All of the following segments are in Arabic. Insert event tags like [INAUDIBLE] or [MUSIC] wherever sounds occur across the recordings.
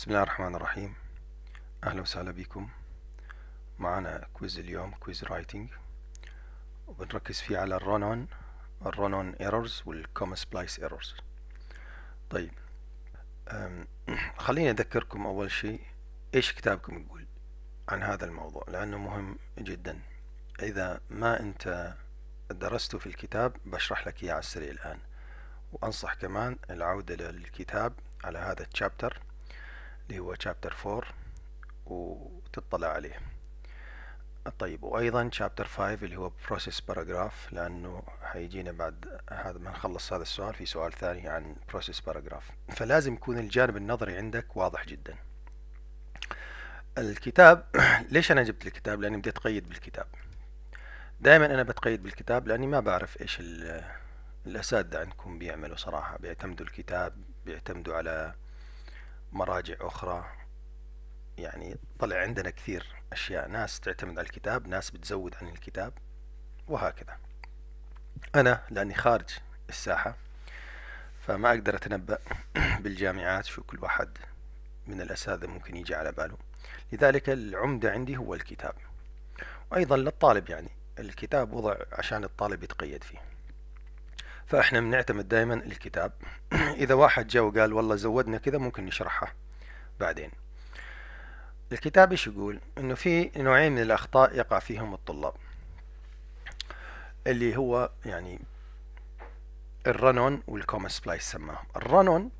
بسم الله الرحمن الرحيم أهلا وسهلا بكم معنا كويز اليوم كويز رايتنج وبنركز فيه على الرن اون الرن اون ايرورز والكوم سبلايس ايرورز طيب [CLEARS THROAT] خليني أذكركم أول شيء إيش كتابكم يقول عن هذا الموضوع لأنه مهم جدا إذا ما أنت درسته في الكتاب بشرح لك إياه على السريع الآن وأنصح كمان العودة للكتاب على هذا الشابتر اللي هو chapter 4 وتطلع عليه طيب وايضا chapter 5 اللي هو process paragraph لانه حيجينا بعد هذا ما نخلص هذا السؤال في سؤال ثاني عن process paragraph فلازم يكون الجانب النظري عندك واضح جدا الكتاب [CLEARS THROAT] ليش انا جبت الكتاب لاني بديت اقيد بالكتاب دائما انا بتقيد بالكتاب لاني ما بعرف ايش الاساتذه عندكم بيعملوا صراحه بيعتمدوا الكتاب بيعتمدوا على مراجع أخرى يعني طلع عندنا كثير أشياء ناس تعتمد على الكتاب ناس بتزود عن الكتاب وهكذا أنا لأني خارج الساحة فما أقدر أتنبأ [CLEARS THROAT] بالجامعات شو كل واحد من الأساتذة ممكن يجي على باله لذلك العمدة عندي هو الكتاب وأيضا للطالب يعني الكتاب وضع عشان الطالب يتقيد فيه فاحنا بنعتمد دايما الكتاب [CLEARS THROAT] اذا واحد جاء وقال والله زودنا كذا ممكن نشرحها بعدين الكتاب ايش يقول انه في نوعين من الاخطاء يقع فيهم الطلاب اللي هو يعني الرنون والكوما سبلايس سماهم الرنون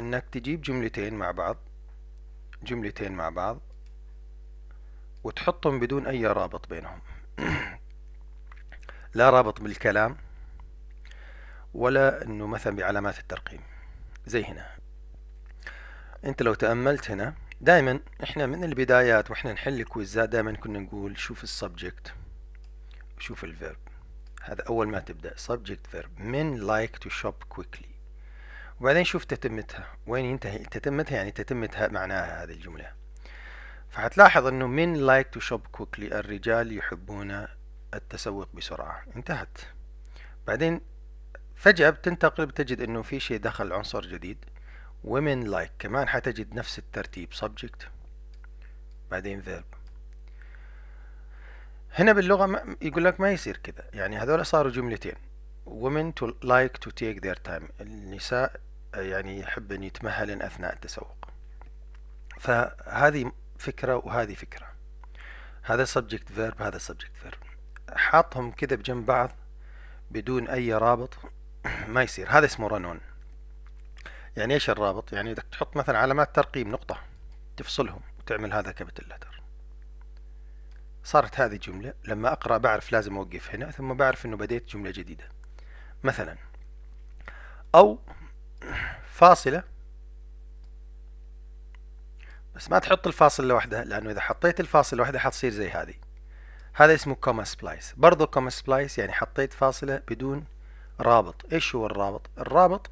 انك تجيب جملتين مع بعض جملتين مع بعض وتحطهم بدون اي رابط بينهم [CLEARS THROAT] لا رابط بالكلام ولا انه مثلا بعلامات الترقيم زي هنا انت لو تأملت هنا دائما احنا من البدايات واحنا نحل كويزات دائما كنا نقول شوف السبجكت وشوف الفيرب هذا اول ما تبدأ سبجكت فيرب من لايك تو شوب كويكلي وبعدين شوف تتمتها وين ينتهي تتمتها يعني تتمتها معناها هذه الجملة فهتلاحظ انه من لايك تو شوب كويكلي الرجال يحبون التسوق بسرعة انتهت بعدين فجأة بتنتقل بتجد انه في شيء دخل عنصر جديد women like كمان حتجد نفس الترتيب subject بعدين verb هنا باللغة ما يقول لك ما يصير كذا يعني هذول صاروا جملتين women to like to take their time النساء يعني يحب أن يتمهلن أثناء التسوق فهذه فكرة وهذه فكرة هذا subject verb هذا subject verb حاطهم كذا بجنب بعض بدون أي رابط ما يصير هذا اسمه رنون يعني ايش الرابط يعني بدك تحط مثلا علامات ترقيم نقطة تفصلهم وتعمل هذا كابيتال لتر صارت هذه جملة لما أقرأ بعرف لازم أوقف هنا ثم بعرف أنه بديت جملة جديدة مثلا أو فاصلة بس ما تحط الفاصل لوحدها لأنه إذا حطيت الفاصل لوحدها حتصير زي هذه هذا اسمه كوما سبلايس برضو كوما سبلايس يعني حطيت فاصلة بدون رابط ايش هو الرابط الرابط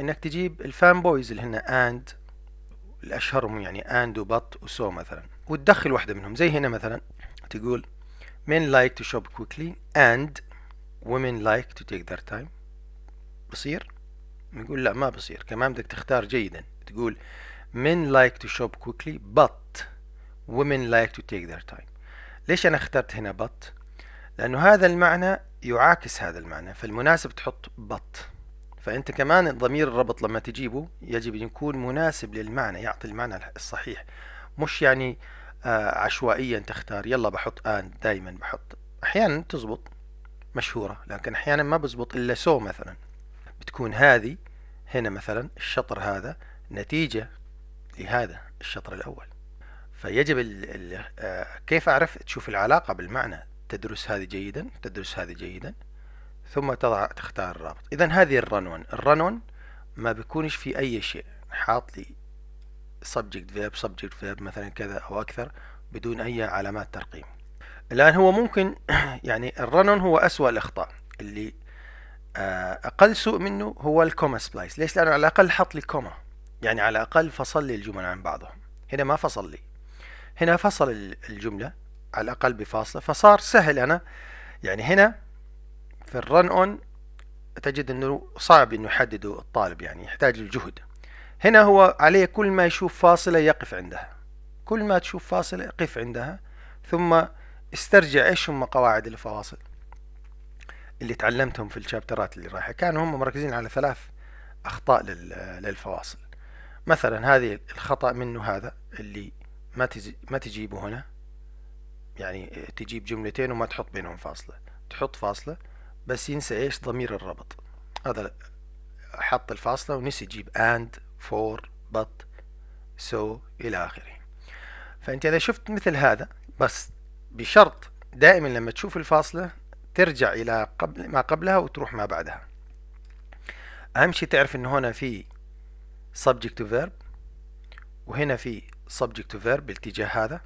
انك تجيب الفان بويز اللي هن اند الاشهرهم يعني اند وبط وسو مثلا وتدخل واحده منهم زي هنا مثلا تقول men like to shop quickly and women like to take their time بصير نقول لا ما بصير كمان بدك تختار جيدا تقول men like to shop quickly but women like to take their time ليش انا اخترت هنا but لأنه هذا المعنى يعاكس هذا المعنى فالمناسب تحط بط فأنت كمان الضمير الربط لما تجيبه يجب أن يكون مناسب للمعنى يعطي المعنى الصحيح مش يعني آه، عشوائيا تختار يلا بحط آن دايما بحط أحيانا تزبط مشهورة لكن أحيانا ما بزبط إلا سو مثلا بتكون هذه هنا مثلا الشطر هذا نتيجة لهذا الشطر الأول فيجب آه، كيف أعرف تشوف العلاقة بالمعنى تدرس هذه جيدا تدرس هذه جيدا ثم تضع تختار الرابط اذا هذه الرنون الرنون ما بيكونش في اي شيء حاط لي subject verb subject verb مثلا كذا او اكثر بدون اي علامات ترقيم الان هو ممكن [CLEARS THROAT] يعني الرنون هو اسوأ الاخطاء اللي آه، اقل سوء منه هو الكوما سبلايس ليش لانه على الاقل حط لي كوما يعني على الاقل فصل لي الجمل عن بعضهم هنا ما فصل لي هنا فصل الجمله على الأقل بفاصلة فصار سهل أنا يعني هنا في الرن اون تجد أنه صعب أنه يحدده الطالب يعني يحتاج الجهد هنا هو عليه كل ما يشوف فاصلة يقف عندها كل ما تشوف فاصلة قف عندها ثم استرجع ايش هم قواعد الفواصل اللي تعلمتهم في الشابترات اللي رايحة كانوا هم مركزين على ثلاث أخطاء للفواصل مثلا هذه الخطأ منه هذا اللي ما ما تجيبه هنا يعني آه، تجيب جملتين وما تحط بينهم فاصلة تحط فاصلة بس ينسى ايش ضمير الربط هذا حط الفاصلة ونسي يجيب and for but so إلى آخره فأنت إذا شفت مثل هذا بس بشرط دائما لما تشوف الفاصلة ترجع إلى قبل ما قبلها وتروح ما بعدها أهم شيء تعرف إن هنا في subject to verb وهنا في subject to verb بالاتجاه هذا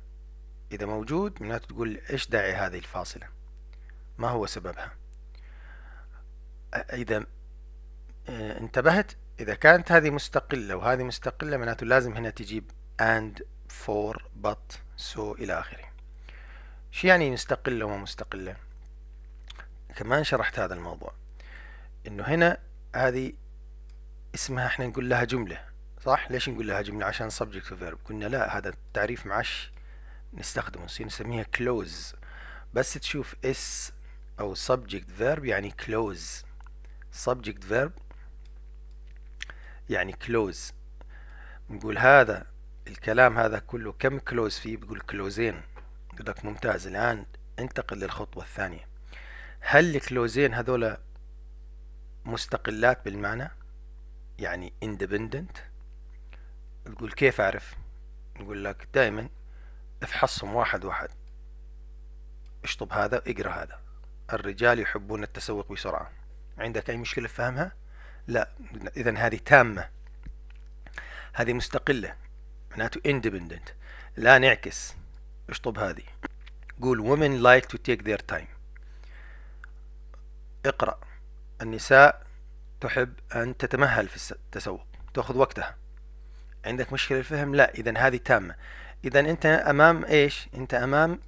إذا موجود معناته تقول إيش داعي هذه الفاصلة ما هو سببها إذا آه، انتبهت إذا كانت هذه مستقلة وهذه مستقلة معناته لازم هنا تجيب and for but so إلى آخره شو يعني مستقلة وما مستقلة كمان شرحت هذا الموضوع إنه هنا هذه اسمها احنا نقول لها جملة صح ليش نقول لها جملة عشان subject to verb قلنا لا هذا التعريف معش نستخدمه نسميها كلوز بس تشوف اس او subject verb يعني close subject verb يعني close نقول هذا الكلام هذا كله كم كلوز فيه بيقول كلوزين لك ممتاز الآن انتقل للخطوة الثانية هل الكلوزين هذولا مستقلات بالمعنى يعني independent تقول كيف أعرف نقول لك دائما افحصهم واحد واحد اشطب هذا اقرا هذا الرجال يحبون التسوق بسرعة عندك أي مشكلة فهمها؟ لا إذا هذه تامة هذه مستقلة معناته independent لا نعكس اشطب هذه قول women like to take their time اقرأ النساء تحب أن تتمهل في التسوق تأخذ وقتها عندك مشكلة الفهم؟ لا إذا هذه تامة اذا انت امام ايش انت امام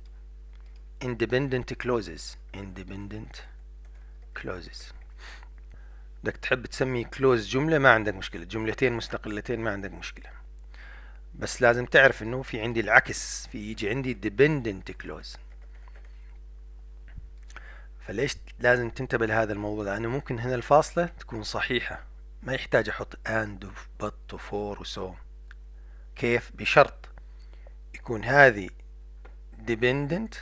independent clauses independent clauses بدك تحب تسمي كلوز جملة ما عندك مشكلة جملتين مستقلتين ما عندك مشكلة بس لازم تعرف انه في عندي العكس في يجي عندي dependent clause فليش لازم تنتبه لهذا الموضوع لأنه ممكن هنا الفاصلة تكون صحيحة ما يحتاج أحط and و but و for so كيف بشرط تكون هذه dependent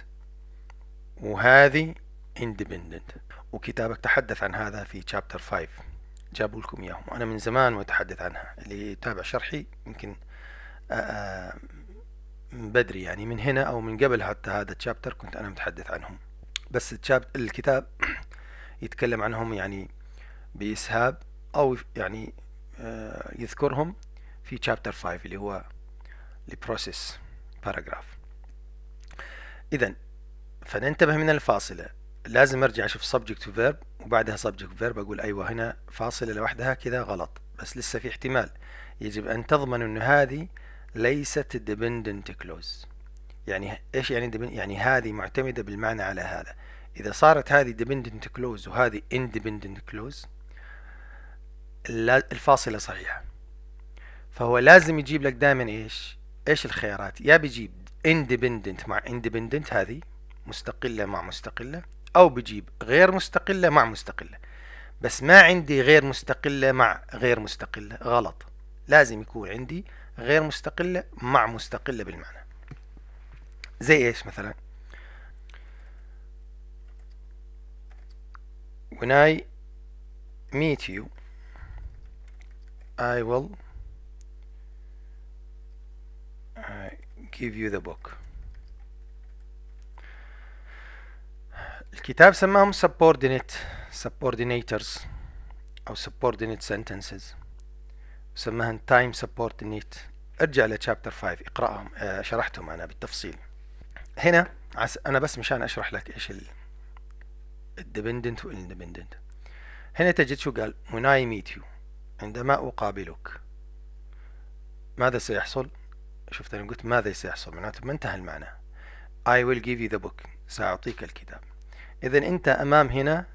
وهذه independent وكتابك تحدث عن هذا في chapter 5 جابوا لكم اياهم وانا من زمان متحدث عنها اللي يتابع شرحي يمكن آه، آه، من بدري يعني من هنا او من قبل حتى هذا الشابتر كنت انا متحدث عنهم بس الكتاب [CLEARS THROAT] يتكلم عنهم يعني بإسهاب أو يعني آه، يذكرهم في chapter 5 اللي هو البروسيس paragraph اذا فننتبه من الفاصله لازم ارجع اشوف subject to verb وبعدها subject verb اقول ايوه هنا فاصله لوحدها كذا غلط بس لسه في احتمال يجب ان تضمن ان هذه ليست dependent clause يعني ايش يعني يعني هذه معتمده بالمعنى على هذا اذا صارت هذه dependent clause وهذه independent clause الفاصله صحيحه فهو لازم يجيب لك دائما ايش ايش الخيارات يا بيجيب اندبندنت مع اندبندنت هذه مستقلة مع مستقلة او بجيب غير مستقلة مع مستقلة بس ما عندي غير مستقلة مع غير مستقلة غلط لازم يكون عندي غير مستقلة مع مستقلة بالمعنى زي ايش مثلا when I meet you I will give you the book الكتاب سماهم subordinate subordinators أو subordinate sentences سماهم time subordinate ارجع لشابتر 5 اقرأهم آه، شرحتهم أنا بالتفصيل هنا أنا بس مشان أشرح لك إيش ال dependent وال independent هنا تجد شو قال when I meet you عندما أقابلك ماذا سيحصل شفت انا قلت ماذا سيحصل معناته ما انتهى المعنى I will give you the book سأعطيك الكتاب إذا أنت أمام هنا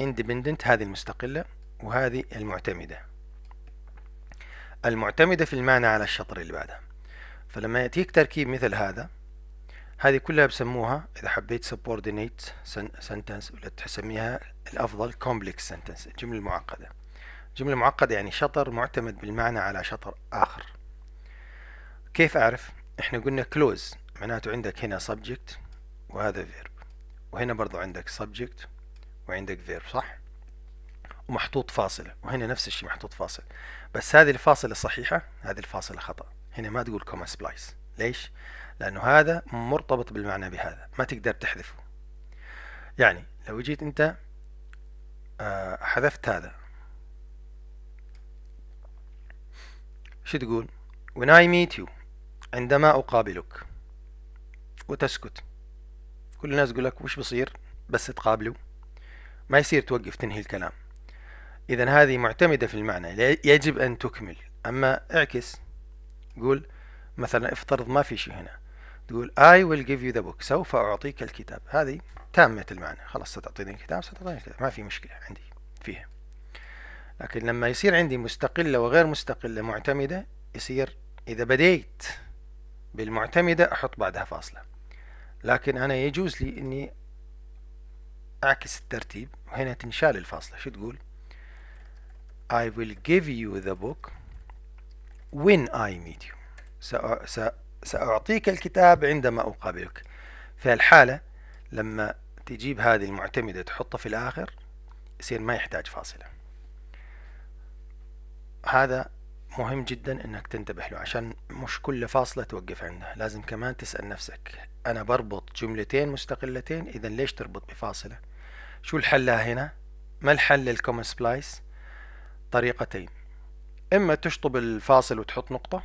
independent هذه المستقلة وهذه المعتمدة المعتمدة في المعنى على الشطر اللي بعدها فلما يأتيك تركيب مثل هذا هذه كلها بسموها إذا حبيت subordinate sentence ولا تسميها الأفضل complex sentence الجملة المعقدة الجملة المعقدة يعني شطر معتمد بالمعنى على شطر آخر كيف أعرف؟ إحنا قلنا close معناته عندك هنا subject وهذا فيرب وهنا برضو عندك subject وعندك فيرب صح؟ ومحطوط فاصلة وهنا نفس الشيء محطوط فاصل بس هذه الفاصلة صحيحة هذه الفاصلة خطأ هنا ما تقول كوما سبلايس ليش؟ لأنه هذا مرتبط بالمعنى بهذا ما تقدر تحذفه يعني لو جيت أنت آه، حذفت هذا شو تقول؟ When I meet you عندما أقابلك وتسكت كل الناس يقول لك وش بصير بس تقابله ما يصير توقف تنهي الكلام إذا هذه معتمدة في المعنى يجب أن تكمل أما اعكس قول مثلا افترض ما في شيء هنا تقول I will give you the book سوف أعطيك الكتاب هذه تامة المعنى خلاص ستعطيني الكتاب ستعطيني الكتاب ما في مشكلة عندي فيها لكن لما يصير عندي مستقلة وغير مستقلة معتمدة يصير إذا بديت بالمعتمدة أحط بعدها فاصلة لكن أنا يجوز لي أني أعكس الترتيب وهنا تنشال الفاصلة شو تقول I will give you the book when I meet you سأعطيك الكتاب عندما أقابلك في الحالة لما تجيب هذه المعتمدة تحطها في الآخر يصير ما يحتاج فاصلة هذا مهم جدا انك تنتبه له عشان مش كل فاصلة توقف عندها لازم كمان تسأل نفسك انا بربط جملتين مستقلتين اذا ليش تربط بفاصلة شو الحل هنا ما الحل للكومن سبلايس طريقتين اما تشطب الفاصل وتحط نقطة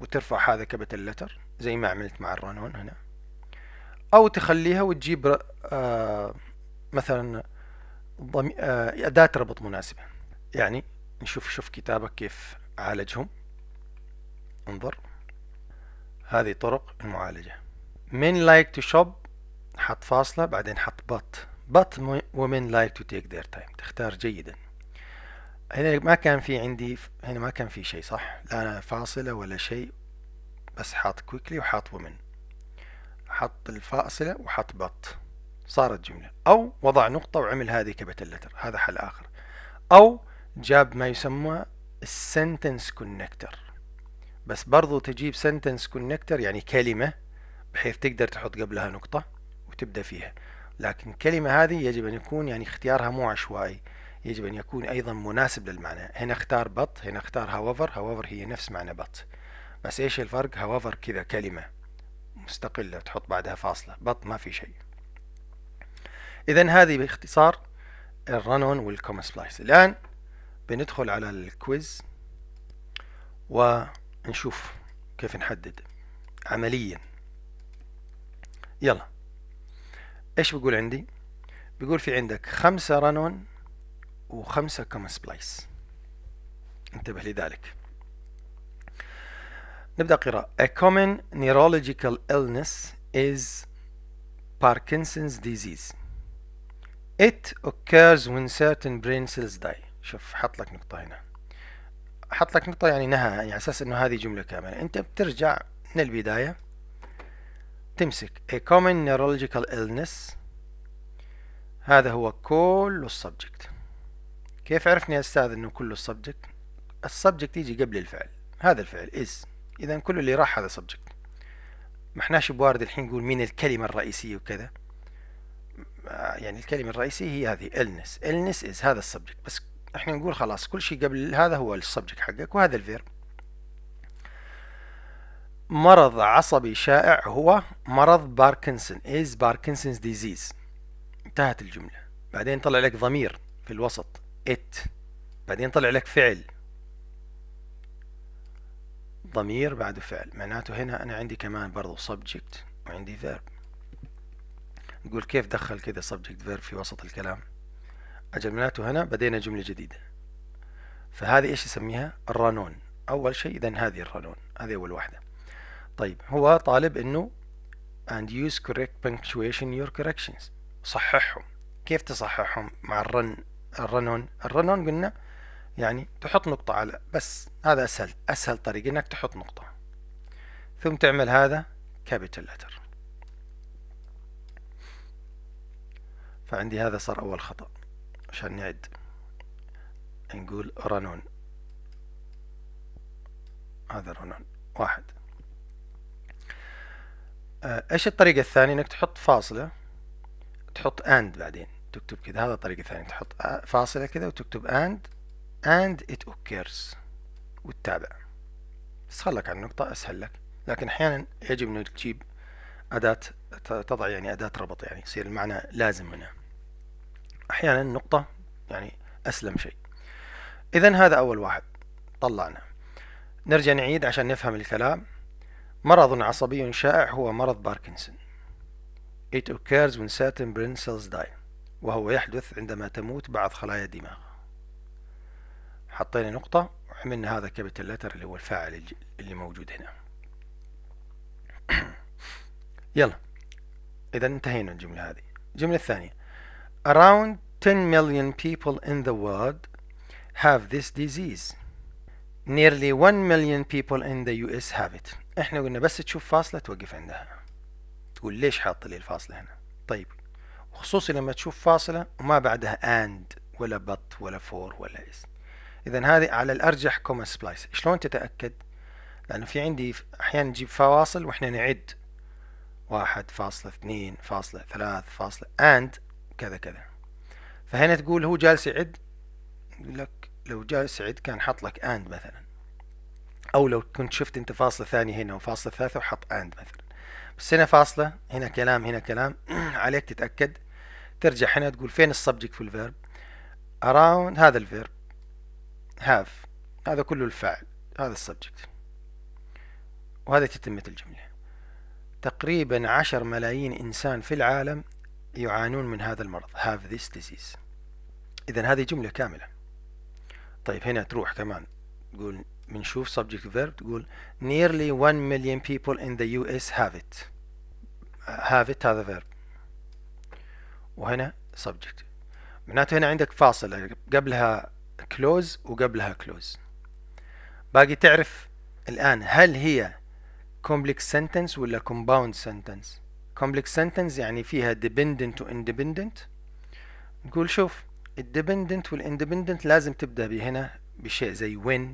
وترفع هذا كبت اللتر زي ما عملت مع الرنون هنا او تخليها وتجيب آه مثلا ضم... آه اداة ربط مناسبة يعني نشوف شوف كتابك كيف عالجهم انظر هذه طرق المعالجة من like to shop حط فاصلة بعدين حط but but women like to take their time تختار جيدا هنا ما كان في عندي هنا ما كان في شيء صح لا أنا فاصلة ولا شيء بس حاط quickly وحاط women حط الفاصلة وحط but صارت جملة أو وضع نقطة وعمل هذه كبتلتر هذا حل آخر أو جاب ما يسمى السنتنس كونكتر بس برضو تجيب سنتنس كونكتر يعني كلمة بحيث تقدر تحط قبلها نقطة وتبدأ فيها لكن الكلمة هذه يجب أن يكون يعني اختيارها مو عشوائي يجب أن يكون أيضا مناسب للمعنى هنا اختار بط هنا اختار however however هي نفس معنى بط بس إيش الفرق however كذا كلمة مستقلة تحط بعدها فاصلة بط ما في شيء إذا هذه باختصار الرنون والكوم سبلايس الآن بندخل على الكويز ونشوف كيف نحدد عمليا يلا ايش بيقول عندي بيقول في عندك خمسة رانون وخمسة كم سبلايس انتبه لذلك نبدأ قراءة A common neurological illness is Parkinson's disease It occurs when certain brain cells die شوف حط لك نقطة هنا حط لك نقطة يعني نهى يعني أساس إنه هذه جملة كاملة أنت بترجع من البداية تمسك a common neurological illness هذا هو كل السبجكت كيف عرفني يا أستاذ إنه كل السبجكت السبجكت يجي قبل الفعل هذا الفعل is إذا كل اللي راح هذا سبجكت ما احناش بوارد الحين نقول مين الكلمة الرئيسية وكذا آه، يعني الكلمة الرئيسية هي هذه illness illness is هذا السبجكت بس احنا نقول خلاص كل شيء قبل هذا هو السبجكت حقك وهذا الفيرب مرض عصبي شائع هو مرض باركنسون is باركنسونز ديزيز انتهت الجملة بعدين طلع لك ضمير في الوسط it بعدين طلع لك فعل ضمير بعده فعل معناته هنا انا عندي كمان برضو subject وعندي verb نقول كيف دخل كذا subject verb في وسط الكلام أجل معناته هنا بدينا جملة جديدة فهذه إيش يسميها الرانون أول شيء إذا هذه الرانون هذه أول واحدة طيب هو طالب إنه and use correct punctuation your corrections صححهم كيف تصححهم مع الرن الرنون الرنون قلنا يعني تحط نقطة على بس هذا أسهل أسهل طريقة إنك تحط نقطة ثم تعمل هذا كابيتال letter فعندي هذا صار أول خطأ عشان نعد نقول رنون هذا رنون واحد آه، ايش الطريقة الثانية انك تحط فاصلة تحط اند بعدين تكتب كذا هذا الطريقة الثانية تحط آه، فاصلة كذا وتكتب اند اند ات occurs وتتابع بس خلك على النقطة اسهل لك لكن احيانا يجب انك تجيب اداة تضع يعني اداة ربط يعني يصير المعنى لازم هنا أحيانا نقطة يعني أسلم شيء إذا هذا أول واحد طلعنا نرجع نعيد عشان نفهم الكلام مرض عصبي شائع هو مرض باركنسون It occurs when certain brain cells die وهو يحدث عندما تموت بعض خلايا الدماغ حطينا نقطة وعملنا هذا كابيتال لتر اللي هو الفاعل اللي موجود هنا [COUGHS] يلا إذا انتهينا الجملة هذه الجملة الثانية Around 10 million people in the world have this disease. Nearly 1 million people in the US have it. احنا قلنا بس تشوف فاصلة توقف عندها. تقول ليش حاط لي الفاصلة هنا؟ طيب وخصوصي لما تشوف فاصلة وما بعدها and ولا but ولا for ولا is. إذا هذه على الأرجح كوما سبلايس. شلون تتأكد؟ لأنه في عندي أحيانا نجيب فواصل وإحنا نعد واحد فاصلة اثنين فاصلة ثلاث فاصلة and كذا كذا فهنا تقول هو جالس يعد يقول لك لو جالس يعد كان حط لك اند مثلا او لو كنت شفت انت فاصله ثانيه هنا وفاصله ثالثه وحط اند مثلا بس هنا فاصله هنا كلام هنا كلام [CLEARS THROAT] عليك تتاكد ترجع هنا تقول فين السبجكت في الفيرب around هذا الفيرب have هذا كله الفعل هذا السبجكت وهذا تتمة الجملة تقريبا عشر ملايين إنسان في العالم يعانون من هذا المرض have this disease إذا هذه جملة كاملة طيب هنا تروح كمان تقول منشوف subject verb تقول nearly one million people in the US have it have it هذا verb وهنا subject معناته هنا عندك فاصلة قبلها close وقبلها close باقي تعرف الآن هل هي complex sentence ولا compound sentence complex sentence يعني فيها dependent و independent نقول شوف الديبندنت والاندبندنت لازم تبدأ بهنا بشيء زي when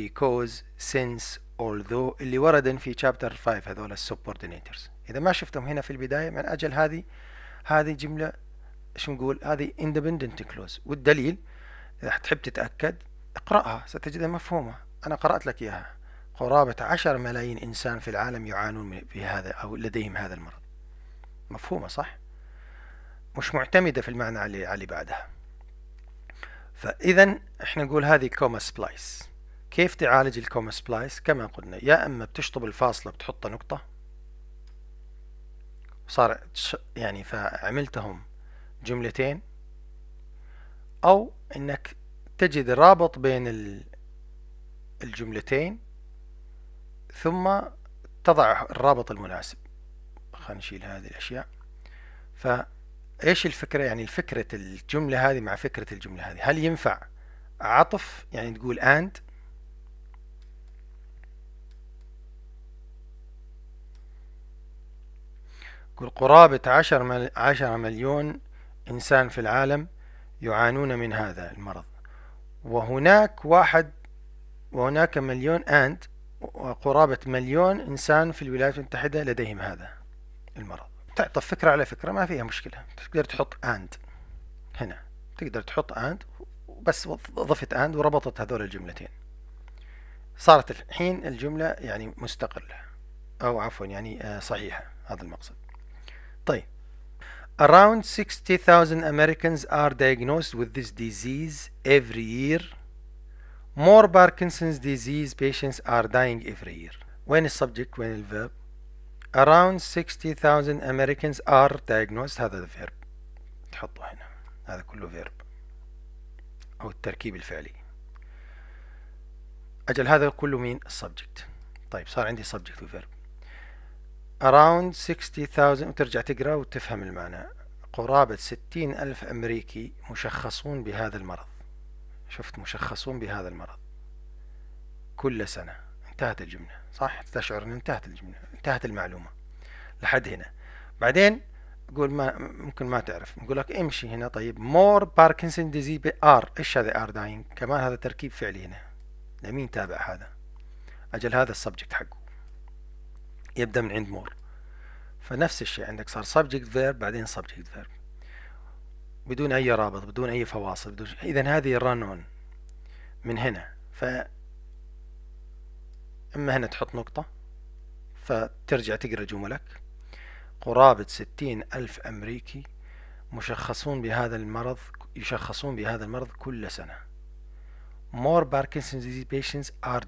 because since although اللي ورد في chapter 5 هذول السبوردينيترز إذا ما شفتهم هنا في البداية من أجل هذه هذه جملة شو نقول هذه independent clause والدليل إذا تحب تتأكد اقرأها ستجدها مفهومة أنا قرأت لك إياها قرابة عشر ملايين إنسان في العالم يعانون بهذا أو لديهم هذا المرض مفهومة صح؟ مش معتمدة في المعنى اللي, اللي بعدها فإذا إحنا نقول هذه كوما سبلايس كيف تعالج الكوما سبلايس؟ كما قلنا يا أما بتشطب الفاصلة بتحط نقطة صار يعني فعملتهم جملتين أو إنك تجد رابط بين الجملتين ثم تضع الرابط المناسب خلينا نشيل هذه الأشياء فإيش الفكرة يعني فكرة الجملة هذه مع فكرة الجملة هذه هل ينفع عطف يعني تقول اند قل قرابة عشر, مل عشر مليون إنسان في العالم يعانون من هذا المرض وهناك واحد وهناك مليون أند وقرابة مليون إنسان في الولايات المتحدة لديهم هذا المرض تعطي فكرة على فكرة ما فيها مشكلة تقدر تحط أند هنا تقدر تحط أند بس ضفت أند وربطت هذول الجملتين صارت الحين الجملة يعني مستقلة أو عفوا يعني آه، صحيحة هذا المقصد طيب Around 60,000 Americans are diagnosed with this disease every year More Parkinson's disease patients are dying every year. When is subject, when is verb? Around 60,000 Americans are diagnosed هذا verb. تحطه هنا هذا كله فيرب أو التركيب الفعلي أجل هذا كله مين subject. طيب صار عندي subject وفيرب around 60,000 وترجع تقرأ وتفهم المعنى قرابة 60,000 أمريكي مشخصون بهذا المرض شفت مشخصون بهذا المرض كل سنة انتهت الجملة صح تشعر أن انتهت الجملة انتهت المعلومة لحد هنا بعدين تقول ما ممكن ما تعرف نقول لك امشي هنا طيب مور باركنسون ديزي ار ايش هذا ار داين كمان هذا تركيب فعلي هنا لمين تابع هذا اجل هذا السبجكت حقه يبدا من عند مور فنفس الشيء عندك صار سبجكت فيرب بعدين سبجكت فيرب بدون أي رابط بدون أي فواصل بدون... إذا هذه الران اون من هنا ف إما هنا تحط نقطة فترجع تقرأ جملك قرابة ستين ألف أمريكي مشخصون بهذا المرض يشخصون بهذا المرض كل سنة more Parkinson's disease patients are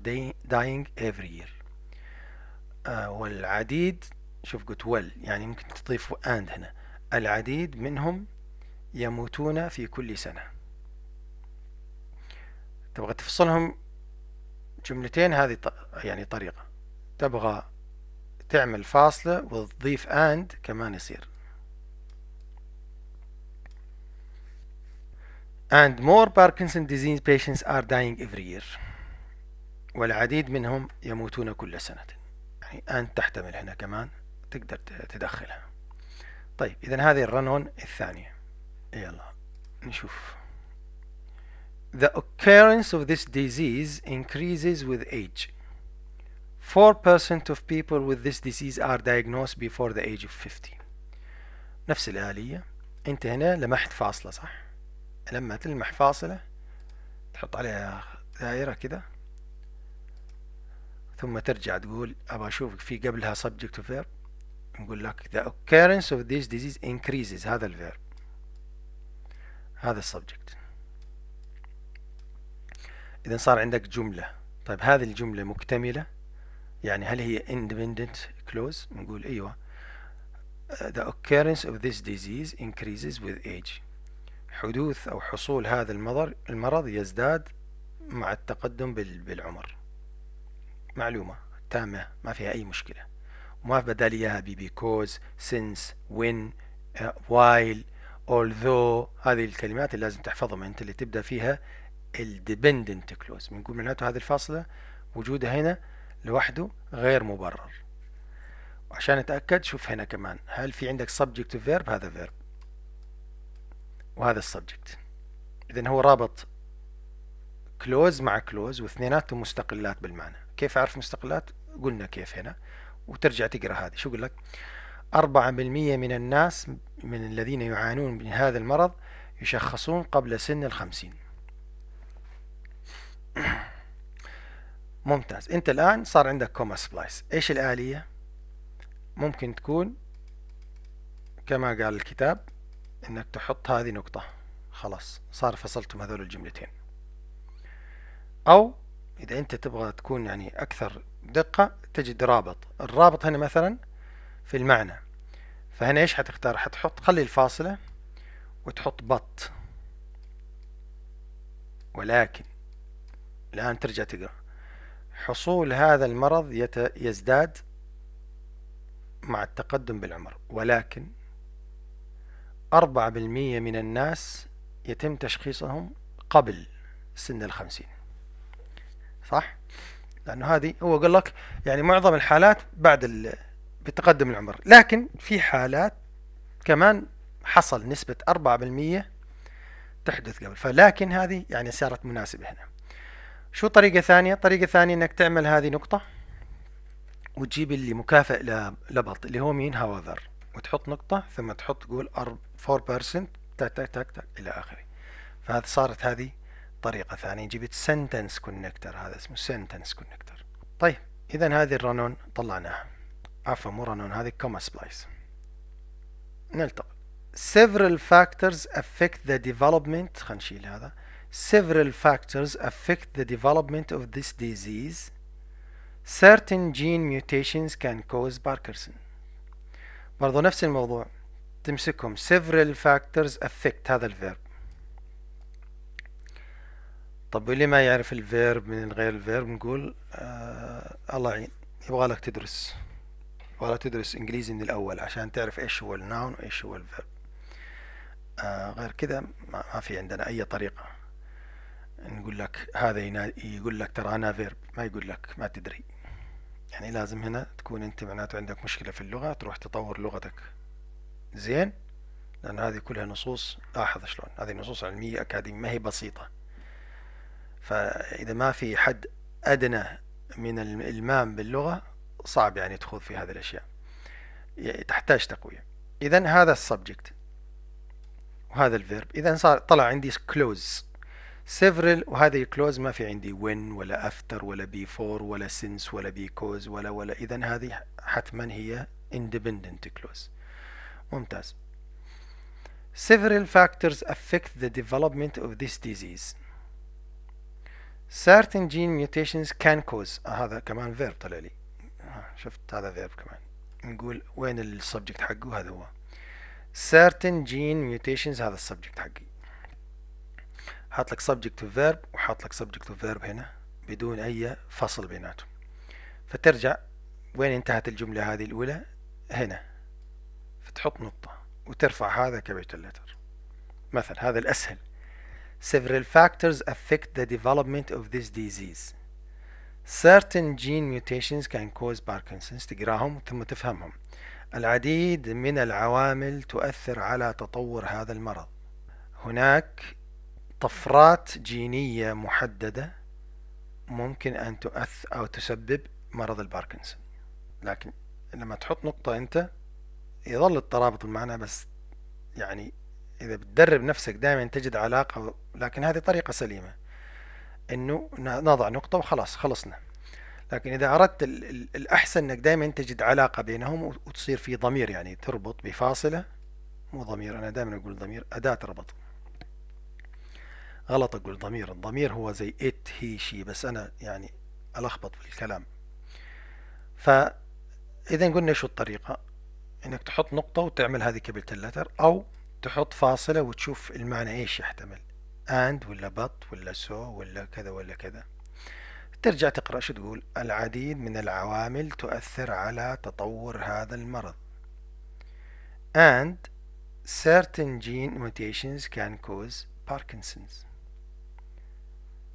dying every year آه والعديد شوف قلت well يعني ممكن تضيف and هنا العديد منهم يموتون في كل سنة تبغى تفصلهم جملتين هذه يعني طريقة تبغى تعمل فاصلة وتضيف and كمان يصير and more Parkinson disease patients are dying every year والعديد منهم يموتون كل سنة يعني and تحتمل هنا كمان تقدر تدخلها طيب إذا هذه الرنون الثانية يلا نشوف The occurrence of this disease increases with age 4% of people with this disease are diagnosed before the age of 50 نفس الآلية انت هنا لمحت فاصلة صح لما تلمح فاصلة تحط عليها دائرة كده ثم ترجع تقول أبغى أشوف في قبلها subject verb نقول لك the occurrence of this disease increases هذا الفيرب هذا السبجكت اذا صار عندك جمله طيب هذه الجمله مكتمله يعني هل هي independent كلوز نقول ايوه uh, the occurrence of this disease increases with age حدوث أو حصول هذا المرض المرض يزداد مع التقدم بالعمر معلومة تامة ما فيها أي مشكلة وما بدال إياها بي بيكوز since when uh, while although هذه الكلمات اللي لازم تحفظهم انت اللي تبدا فيها الديبندنت كلوز بنقول معناته هذه الفاصله وجودها هنا لوحده غير مبرر وعشان اتاكد شوف هنا كمان هل في عندك subject to verb هذا verb وهذا السبجكت اذا هو رابط كلوز مع كلوز واثنيناتهم مستقلات بالمعنى كيف اعرف مستقلات قلنا كيف هنا وترجع تقرا هذه شو يقول لك 4% من الناس من الذين يعانون من هذا المرض يشخصون قبل سن الخمسين ممتاز انت الآن صار عندك كوما سبلايس ايش الآلية ممكن تكون كما قال الكتاب انك تحط هذه نقطة خلاص صار فصلتم هذول الجملتين او اذا انت تبغى تكون يعني اكثر دقة تجد رابط الرابط هنا مثلا في المعنى فهنا ايش هتختار هتحط خلي الفاصلة وتحط بط ولكن الآن ترجع تقرأ حصول هذا المرض يت... يزداد مع التقدم بالعمر ولكن أربعة بالمية من الناس يتم تشخيصهم قبل سن الخمسين صح؟ لأنه هذه هو قال لك يعني معظم الحالات بعد ال بتقدم العمر لكن في حالات كمان حصل نسبة 4% تحدث قبل فلكن هذه يعني صارت مناسبة هنا شو طريقة ثانية طريقة ثانية انك تعمل هذه نقطة وتجيب اللي مكافئ لبط اللي هو مين هاوذر وتحط نقطة ثم تحط تقول 4% تك تك تك تك الى اخره فهذا صارت هذه طريقة ثانية جبت سنتنس كونكتر هذا اسمه سنتنس كونكتر طيب اذا هذه الرنون طلعناها عفوا مو رانون هذه كوما سبلايس نلتقي several factors affect the development خلينا نشيل هذا several factors affect the development of this disease certain gene mutations can cause Parkinson برضو نفس الموضوع تمسكهم several factors affect هذا الفيرب طب واللي ما يعرف الفيرب من غير الفيرب نقول آه الله يعين يبغى لك تدرس ولا تدرس انجليزي من الاول عشان تعرف ايش هو الناون وايش هو الفيرب آه، غير كذا ما في عندنا اي طريقه نقول لك هذا يقول لك ترى انا فيرب ما يقول لك ما تدري يعني لازم هنا تكون انت معناته عندك مشكله في اللغه تروح تطور لغتك زين لان هذه كلها نصوص لاحظ شلون هذه نصوص علميه اكاديميه ما هي بسيطه فاذا ما في حد ادنى من الالمام باللغه صعب يعني تخوض في هذه الأشياء تحتاج تقوية إذا هذا السبجكت وهذا الفيرب إذا صار طلع عندي كلوز several وهذه كلوز ما في عندي when ولا after ولا before ولا since ولا because ولا ولا إذا هذه حتما هي independent كلوز ممتاز several factors affect the development of this disease certain gene mutations can cause هذا كمان verb طلع لي شفت هذا فيرب كمان نقول وين السبجكت حقه هذا هو certain gene mutations هذا السبجكت حقي حاط لك subject to verb وحاط لك subject to verb هنا بدون اي فصل بيناتهم فترجع وين انتهت الجملة هذه الاولى هنا فتحط نقطة وترفع هذا كابيتال لتر مثلا هذا الاسهل several factors affect the development of this disease certain gene mutations can cause Parkinson's تقراهم ثم تفهمهم العديد من العوامل تؤثر على تطور هذا المرض هناك طفرات جينية محددة ممكن أن تؤثر أو تسبب مرض الباركنسون لكن لما تحط نقطة أنت يظل الترابط المعنى بس يعني إذا بتدرب نفسك دائما تجد علاقة لكن هذه طريقة سليمة انه نضع نقطة وخلاص خلصنا لكن اذا اردت الاحسن انك دائما تجد علاقة بينهم وتصير في ضمير يعني تربط بفاصلة مو ضمير انا دائما اقول ضمير اداة ربط غلط اقول ضمير الضمير هو زي ات هي شي بس انا يعني الخبط في الكلام فاذا قلنا شو الطريقة انك تحط نقطة وتعمل هذه كابيتال لتر او تحط فاصلة وتشوف المعنى ايش يحتمل and ولا but ولا so ولا كذا ولا كذا ترجع تقرأ شو تقول العديد من العوامل تؤثر على تطور هذا المرض and certain gene mutations can cause Parkinson's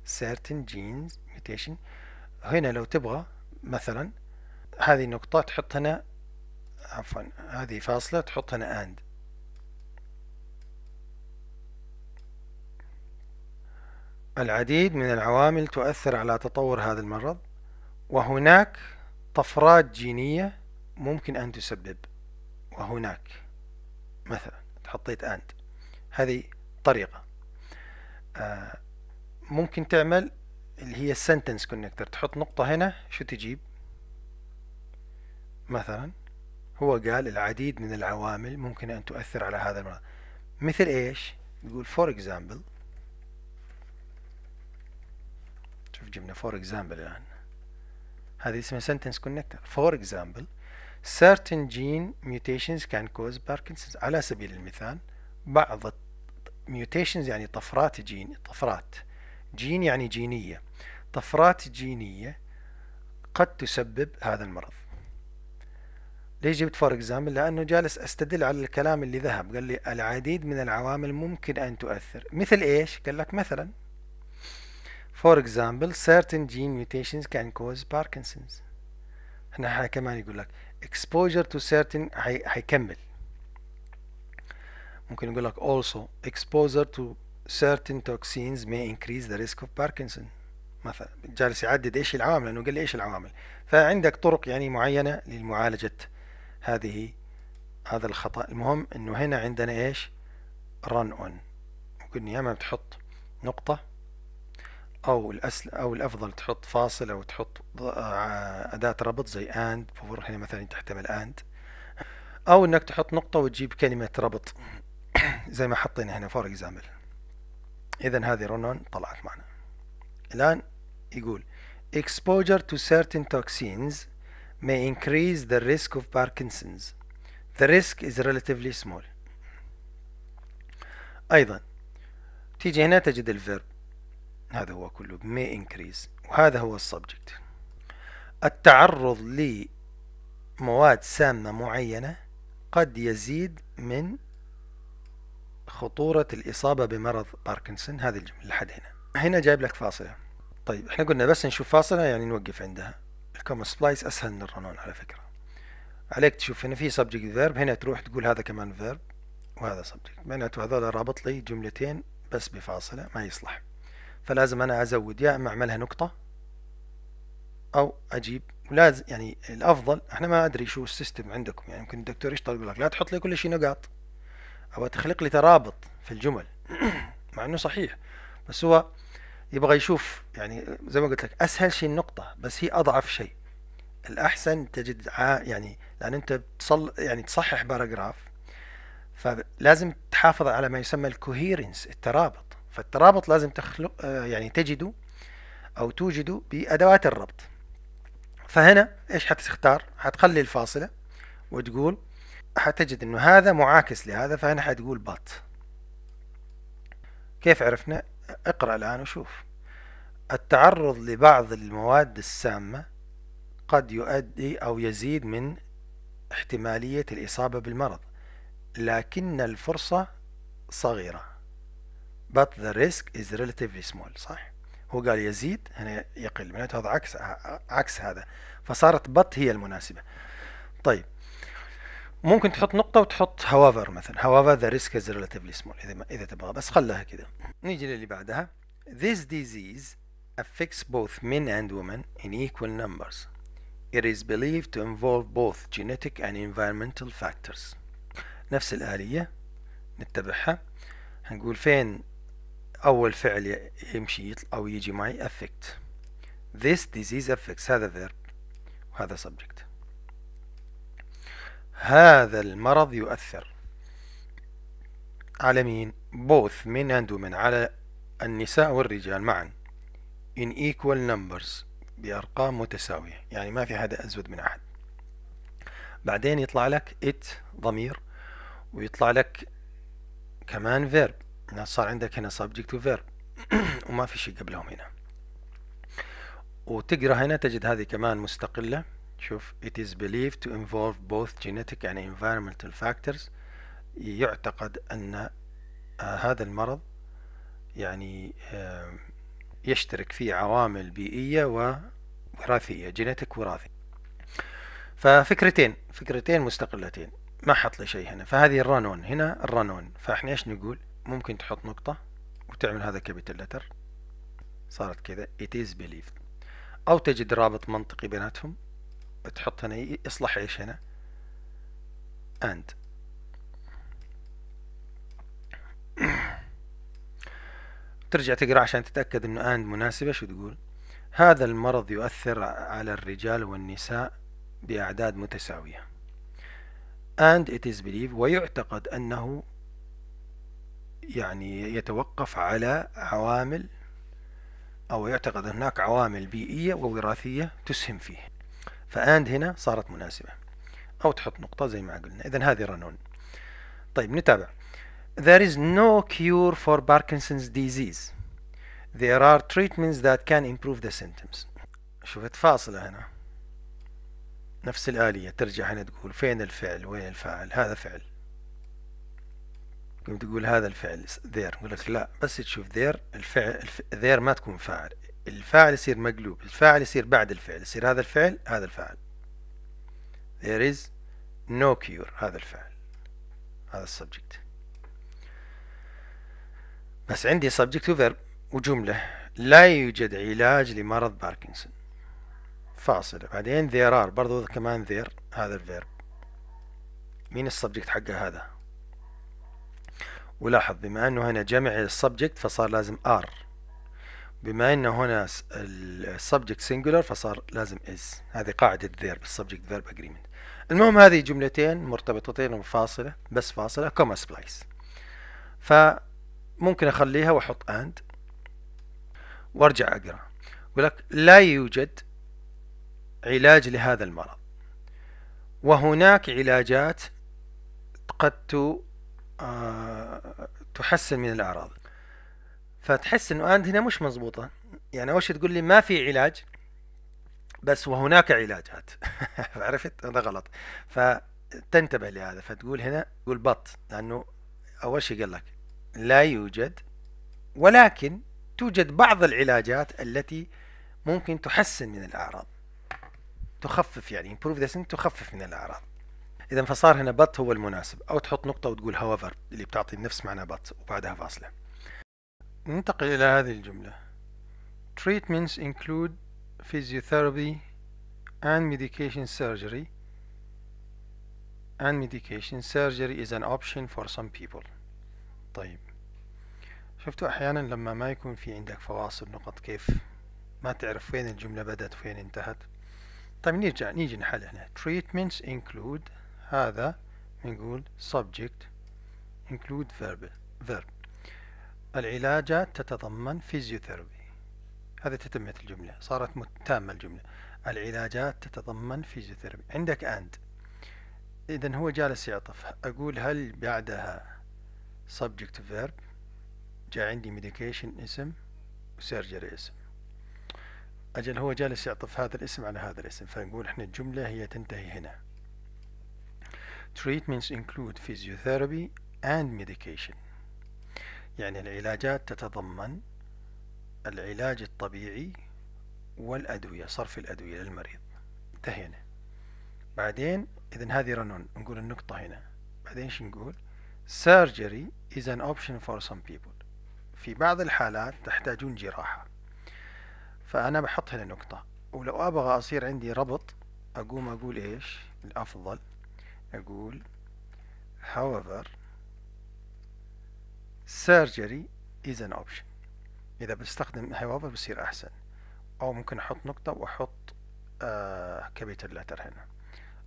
certain genes mutation هنا لو تبغى مثلا هذه نقطة تحط هنا عفوا هذه فاصلة تحط هنا and العديد من العوامل تؤثر على تطور هذا المرض وهناك طفرات جينية ممكن أن تسبب وهناك مثلا حطيت أنت هذه طريقة آه، ممكن تعمل اللي هي sentence connector تحط نقطة هنا شو تجيب مثلا هو قال العديد من العوامل ممكن أن تؤثر على هذا المرض مثل إيش يقول for example جبنا فور اكزامبل الآن هذه اسمها سنتنس كونكتر فور اكزامبل certain gene mutations can cause Parkinson's على سبيل المثال بعض mutations يعني طفرات جين طفرات جين يعني جينية طفرات جينية قد تسبب هذا المرض ليش جبت فور اكزامبل لأنه جالس أستدل على الكلام اللي ذهب قال لي العديد من العوامل ممكن أن تؤثر مثل إيش قال لك مثلا For example, certain gene mutations can cause Parkinson's. احنا كمان يقول لك exposure to certain هيكمل ممكن يقول لك also exposure to certain toxins may increase the risk of Parkinson مثلا جالس يعدد ايش العوامل لانه قال لي ايش العوامل فعندك طرق يعني معينه لمعالجه هذه هذا الخطا المهم انه هنا عندنا ايش run on ممكن يا اما بتحط نقطه او الأسل او الافضل تحط فاصل او تحط آه، اداة ربط زي اند فور هنا مثلا تحتمل اند او انك تحط نقطة وتجيب كلمة ربط [COUGHS] زي ما حطينا هنا فور اكزامبل اذا هذه رنون طلعت معنا الان يقول exposure to certain toxins may increase the risk of Parkinson's the risk is relatively small أيضا تيجي هنا تجد الفيرب هذا هو كله may increase وهذا هو السبجكت التعرض لمواد سامة معينة قد يزيد من خطورة الإصابة بمرض باركنسون هذه الجملة لحد هنا هنا جايب لك فاصلة طيب احنا قلنا بس نشوف فاصلة يعني نوقف عندها الكوم سبلايس أسهل من الرنون على فكرة عليك تشوف هنا في سبجكت فيرب هنا تروح تقول هذا كمان فيرب وهذا سبجكت معناته هذول رابط لي جملتين بس بفاصلة ما يصلح فلازم أنا أزود يا إما أعملها نقطة أو أجيب ولازم يعني الأفضل إحنا ما أدري شو السيستم عندكم يعني ممكن الدكتور يشتغل يقول لك لا تحط لي كل شيء نقاط أو تخلق لي ترابط في الجمل [CLEARS THROAT] مع إنه صحيح بس هو يبغى يشوف يعني زي ما قلت لك أسهل شيء النقطة بس هي أضعف شيء الأحسن تجد يعني لأن أنت تصل يعني تصحح باراجراف فلازم تحافظ على ما يسمى الكوهيرنس الترابط فالترابط لازم تخلق آه، يعني تجده او توجده بادوات الربط فهنا ايش حتختار حتخلي الفاصله وتقول حتجد انه هذا معاكس لهذا فهنا حتقول بط كيف عرفنا اقرا الان وشوف التعرض لبعض المواد السامه قد يؤدي او يزيد من احتماليه الاصابه بالمرض لكن الفرصه صغيره but the risk is relatively small صح هو قال يزيد هنا يقل معناته هذا عكس عكس هذا فصارت but هي المناسبة طيب ممكن تحط نقطة وتحط however مثلا however the risk is relatively small إذا إذا تبغى بس خلها كذا نيجي للي بعدها this disease affects both men and women in equal numbers it is believed to involve both genetic and environmental factors نفس الآلية نتبعها هنقول فين أول فعل يمشي أو يجي معي affect this disease affects هذا verb وهذا subject هذا المرض يؤثر على مين both men and women على النساء والرجال معا in equal numbers بأرقام متساوية يعني ما في حدا أزود من أحد بعدين يطلع لك it ضمير ويطلع لك كمان verb هنا صار عندك هنا سبجكت وفيرب [CLEARS THROAT] وما في شيء قبلهم هنا وتقرا هنا تجد هذه كمان مستقله شوف it is believed to involve both genetic and environmental factors يعتقد أن آه، هذا المرض يعني آه، يشترك فيه عوامل بيئية ووراثية جينيتك وراثي ففكرتين فكرتين مستقلتين ما حط لي شيء هنا فهذه الرانون هنا الرانون فاحنا ايش نقول ممكن تحط نقطة وتعمل هذا كابيتال لتر صارت كذا it is believed أو تجد رابط منطقي بيناتهم تحط هنا يصلح إيه؟ ايش هنا and [CLEARS THROAT] ترجع تقرا عشان تتأكد انه and مناسبة شو تقول هذا المرض يؤثر على الرجال والنساء بأعداد متساوية and it is believed ويعتقد أنه يعني يتوقف على عوامل أو يعتقد هناك عوامل بيئية ووراثية تسهم فيه فأند هنا صارت مناسبة أو تحط نقطة زي ما قلنا إذا هذه رنون طيب نتابع There is no cure for Parkinson's disease There are treatments that can improve the symptoms شفت فاصلة هنا نفس الآلية ترجع هنا تقول فين الفعل وين الفاعل هذا فعل تقول هذا الفعل ذير يقول لك لا بس تشوف ذير الفعل ذير ما تكون فاعل الفاعل يصير مقلوب الفاعل يصير بعد الفعل يصير هذا الفعل هذا الفاعل there is no cure هذا الفعل هذا السبجكت بس عندي subject وفيرب وجملة لا يوجد علاج لمرض باركنسون فاصلة بعدين there are برضو كمان there هذا الفيرب مين السبجكت حقه هذا ولاحظ بما انه هنا جمع السبجكت فصار لازم ار بما انه هنا السبجكت سنجولار فصار لازم از هذه قاعده ذير السبجكت فيرب اجريمنت المهم هذه جملتين مرتبطتين بفاصله بس فاصله كوما سبلايس فممكن اخليها واحط اند وارجع اقرا يقول لك لا يوجد علاج لهذا المرض وهناك علاجات قد تحسن من الأعراض فتحس أنه أنت هنا مش مزبوطة يعني أول شيء تقول لي ما في علاج بس وهناك علاجات [LAUGHS] عرفت هذا غلط فتنتبه لهذا فتقول هنا قول بط لأنه أول شيء قال لك لا يوجد ولكن توجد بعض العلاجات التي ممكن تحسن من الأعراض تخفف يعني improve the symptom تخفف من الأعراض اذا فصار هنا بط هو المناسب او تحط نقطه وتقول however اللي بتعطي نفس معنى بط وبعدها فاصله ننتقل الى هذه الجمله treatments include physiotherapy and medication surgery and medication surgery is an option for some people طيب شفتوا احيانا لما ما يكون في عندك فواصل نقط كيف ما تعرف وين الجملة بدأت وين انتهت طيب نرجع نيجي نحل هنا treatments include هذا نقول subject include verb verb العلاجات تتضمن فيزيوثيرابي هذه تتمة الجملة صارت تامة الجملة العلاجات تتضمن فيزيوثيرابي عندك and إذا هو جالس يعطف أقول هل بعدها subject verb جاء عندي medication اسم وسيرجري اسم أجل هو جالس يعطف هذا الاسم على هذا الاسم فنقول احنا الجملة هي تنتهي هنا Treatments include physiotherapy and medication يعني العلاجات تتضمن العلاج الطبيعي والأدوية صرف الأدوية للمريض انتهينا بعدين إذا هذه رنون نقول النقطة هنا بعدين شو نقول surgery is an option for some people في بعض الحالات تحتاجون جراحة فأنا بحط هنا نقطة ولو أبغى أصير عندي ربط أقوم أقول إيش الأفضل أقول however surgery is an option إذا بستخدم however بصير أحسن أو ممكن أحط نقطة وأحط آه capital لتر هنا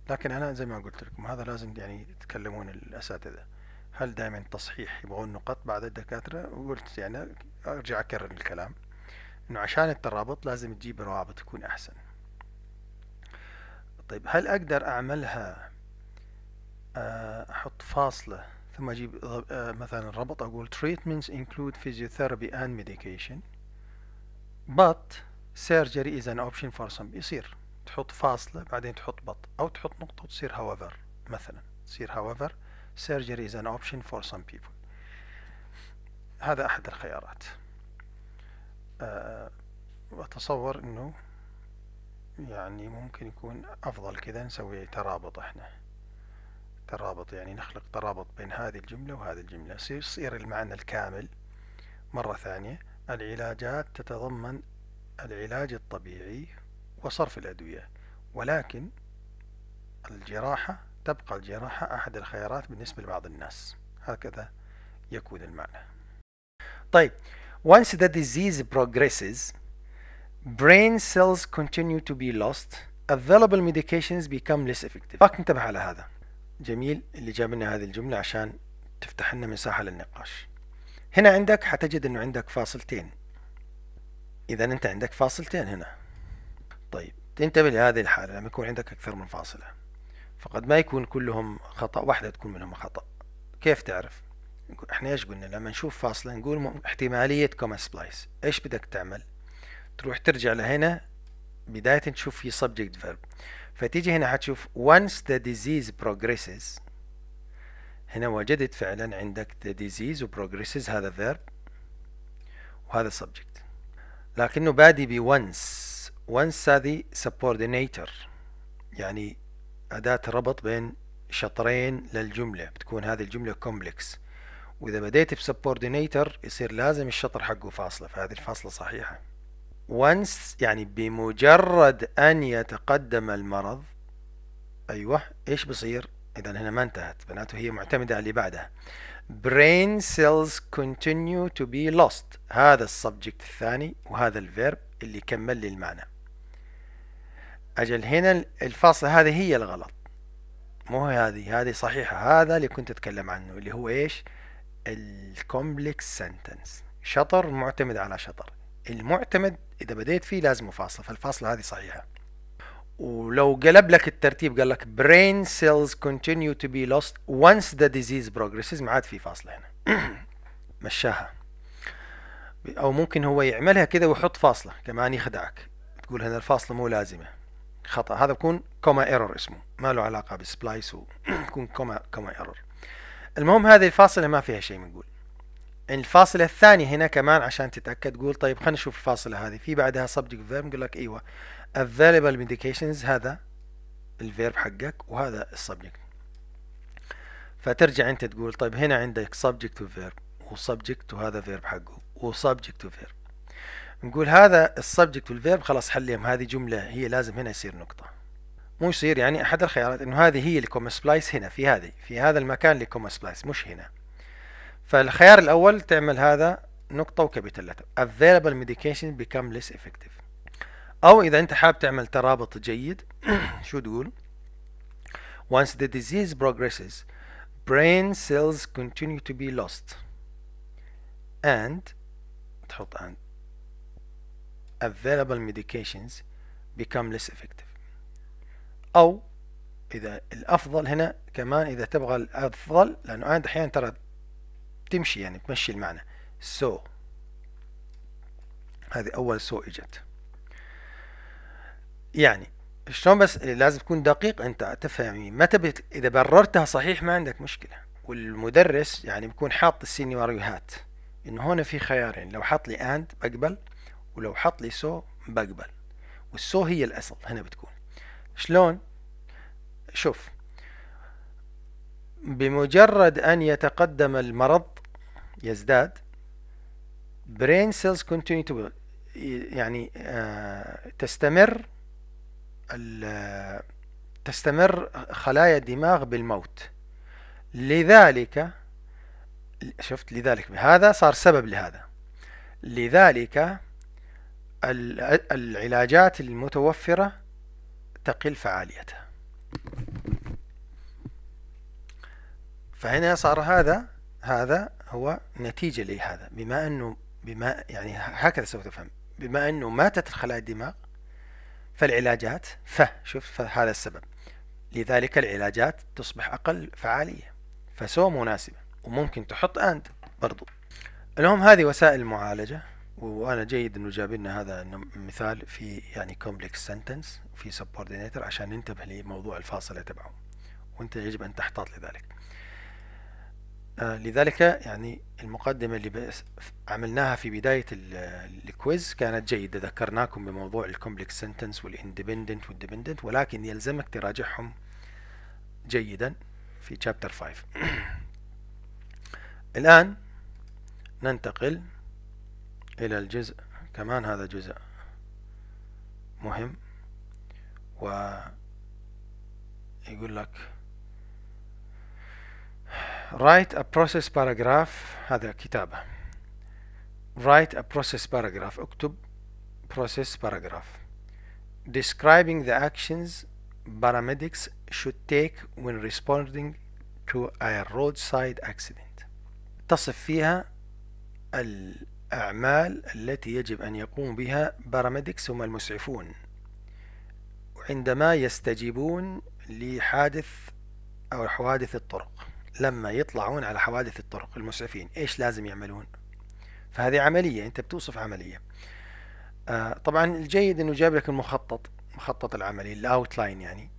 لكن أنا زي ما قلت لكم هذا لازم يعني يتكلمون الأساتذة هل دائما تصحيح يبغون نقط بعد الدكاترة وقلت يعني أرجع أكرر الكلام إنه عشان الترابط لازم تجيب روابط تكون أحسن طيب هل أقدر أعملها آه، احط فاصلة ثم اجيب آه، مثلا ربط اقول treatments include physiotherapy and medication but surgery is an option for some يصير تحط فاصلة بعدين تحط بط او تحط نقطة وتصير however مثلا تصير however surgery is an option for some people هذا احد الخيارات واتصور آه، انه يعني ممكن يكون افضل كذا نسوي ترابط احنا ترابط يعني نخلق ترابط بين هذه الجملة وهذه الجملة سيصير المعنى الكامل مرة ثانية العلاجات تتضمن العلاج الطبيعي وصرف الأدوية ولكن الجراحة تبقى الجراحة أحد الخيارات بالنسبة لبعض الناس هكذا يكون المعنى طيب once the disease progresses brain cells continue to be lost available medications become less effective انتبه على هذا جميل اللي جاب لنا هذه الجملة عشان تفتح لنا مساحة للنقاش هنا عندك حتجد انه عندك فاصلتين اذا انت عندك فاصلتين هنا طيب تنتبه لهذه الحالة لما يكون عندك اكثر من فاصلة فقد ما يكون كلهم خطأ واحدة تكون منهم خطأ كيف تعرف احنا ايش قلنا لما نشوف فاصلة نقول احتمالية كوما سبلايس ايش بدك تعمل تروح ترجع لهنا بداية تشوف في سبجكت فيرب فتيجي هنا حتشوف once the disease progresses هنا وجدت فعلا عندك the disease و progresses هذا verb وهذا subject لكنه بادي ب once once هذه subordinator يعني أداة ربط بين شطرين للجملة بتكون هذه الجملة complex وإذا بديت ب subordinator يصير لازم الشطر حقه فاصلة فهذه الفاصلة صحيحة once يعني بمجرد أن يتقدم المرض أيوه إيش بصير؟ إذا هنا ما انتهت معناته هي معتمدة على اللي بعدها brain cells continue to be lost هذا السبجكت الثاني وهذا الفيرب اللي كمل لي المعنى أجل هنا الفاصلة هذه هي الغلط مو هذه هذه صحيحة هذا اللي كنت أتكلم عنه اللي هو إيش الكومبلكس سنتنس شطر معتمد على شطر المعتمد اذا بديت فيه لازم فاصله فالفاصله هذه صحيحه ولو قلب لك الترتيب قال لك brain cells continue to be lost once the disease progresses ما عاد في فاصله هنا [CLEARS THROAT] مشاها او ممكن هو يعملها كذا ويحط فاصله كمان يخدعك تقول هنا الفاصله مو لازمه خطا هذا بكون كوما ايرور اسمه ما له علاقه بالسبلايس ويكون كوما كوما ايرور المهم هذه الفاصله ما فيها شيء بنقول الفاصلة الثانية هنا كمان عشان تتأكد تقول طيب خلينا نشوف الفاصلة هذه في بعدها subject verb يقول لك ايوه available medications هذا الفيرب حقك وهذا السبجكت فترجع انت تقول طيب هنا عندك subject وverb وسبجكت وهذا فيرب حقه وسبجكت to نقول هذا السبجكت والفيرب خلاص حليهم هذه جملة هي لازم هنا يصير نقطة مو يصير يعني احد الخيارات انه هذه هي الكوما سبلايس هنا في هذه في هذا المكان لكوما سبلايس مش هنا فالخيار الأول تعمل هذا نقطة وكابيتال لتر available medication become less effective أو إذا أنت حاب تعمل ترابط جيد شو تقول once the disease progresses brain cells continue to be lost and تحط and available medications become less effective أو إذا الأفضل هنا كمان إذا تبغى الأفضل لأنه أنت أحيانا ترى بتمشي يعني بتمشي المعنى so هذه أول سو so إجت يعني شلون بس لازم تكون دقيق أنت تفهم متى بت... إذا بررتها صحيح ما عندك مشكلة والمدرس يعني بيكون حاط السيناريوهات إنه هنا في خيارين لو حط لي أند بقبل ولو حط لي سو so بقبل والسو هي الأصل هنا بتكون شلون شوف بمجرد أن يتقدم المرض يزداد brain cells continue to يعني آه، تستمر تستمر خلايا الدماغ بالموت لذلك شفت لذلك هذا صار سبب لهذا لذلك العلاجات المتوفرة تقل فعاليتها فهنا صار هذا هذا هو نتيجة لهذا بما أنه بما يعني هكذا سوف تفهم بما أنه ماتت الخلايا الدماغ فالعلاجات ف شوف فهذا السبب لذلك العلاجات تصبح أقل فعالية فسوى مناسبة وممكن تحط انت برضو المهم هذه وسائل المعالجة وانا جيد انه جاب لنا هذا مثال في يعني كومبلكس سنتنس في سبوردينيتر عشان ننتبه لموضوع الفاصله تبعه وانت يجب ان تحتاط لذلك آه، لذلك يعني المقدمة اللي عملناها في بداية الكويز كانت جيدة ذكرناكم بموضوع الكومبلكس سنتنس والاندبندنت والديبندنت ولكن يلزمك تراجعهم جيدا في شابتر 5 [CLEARS THROAT] الآن ننتقل إلى الجزء كمان هذا جزء مهم ويقول لك write a process paragraph هذا كتابة write a process paragraph اكتب process paragraph describing the actions paramedics should take when responding to a roadside accident تصف فيها الأعمال التي يجب أن يقوم بها paramedics هم المسعفون عندما يستجيبون لحادث أو حوادث الطرق لما يطلعون على حوادث الطرق المسعفين ايش لازم يعملون فهذه عملية انت بتوصف عملية آه طبعا الجيد انه جايب لك المخطط مخطط العملي الاوتلاين يعني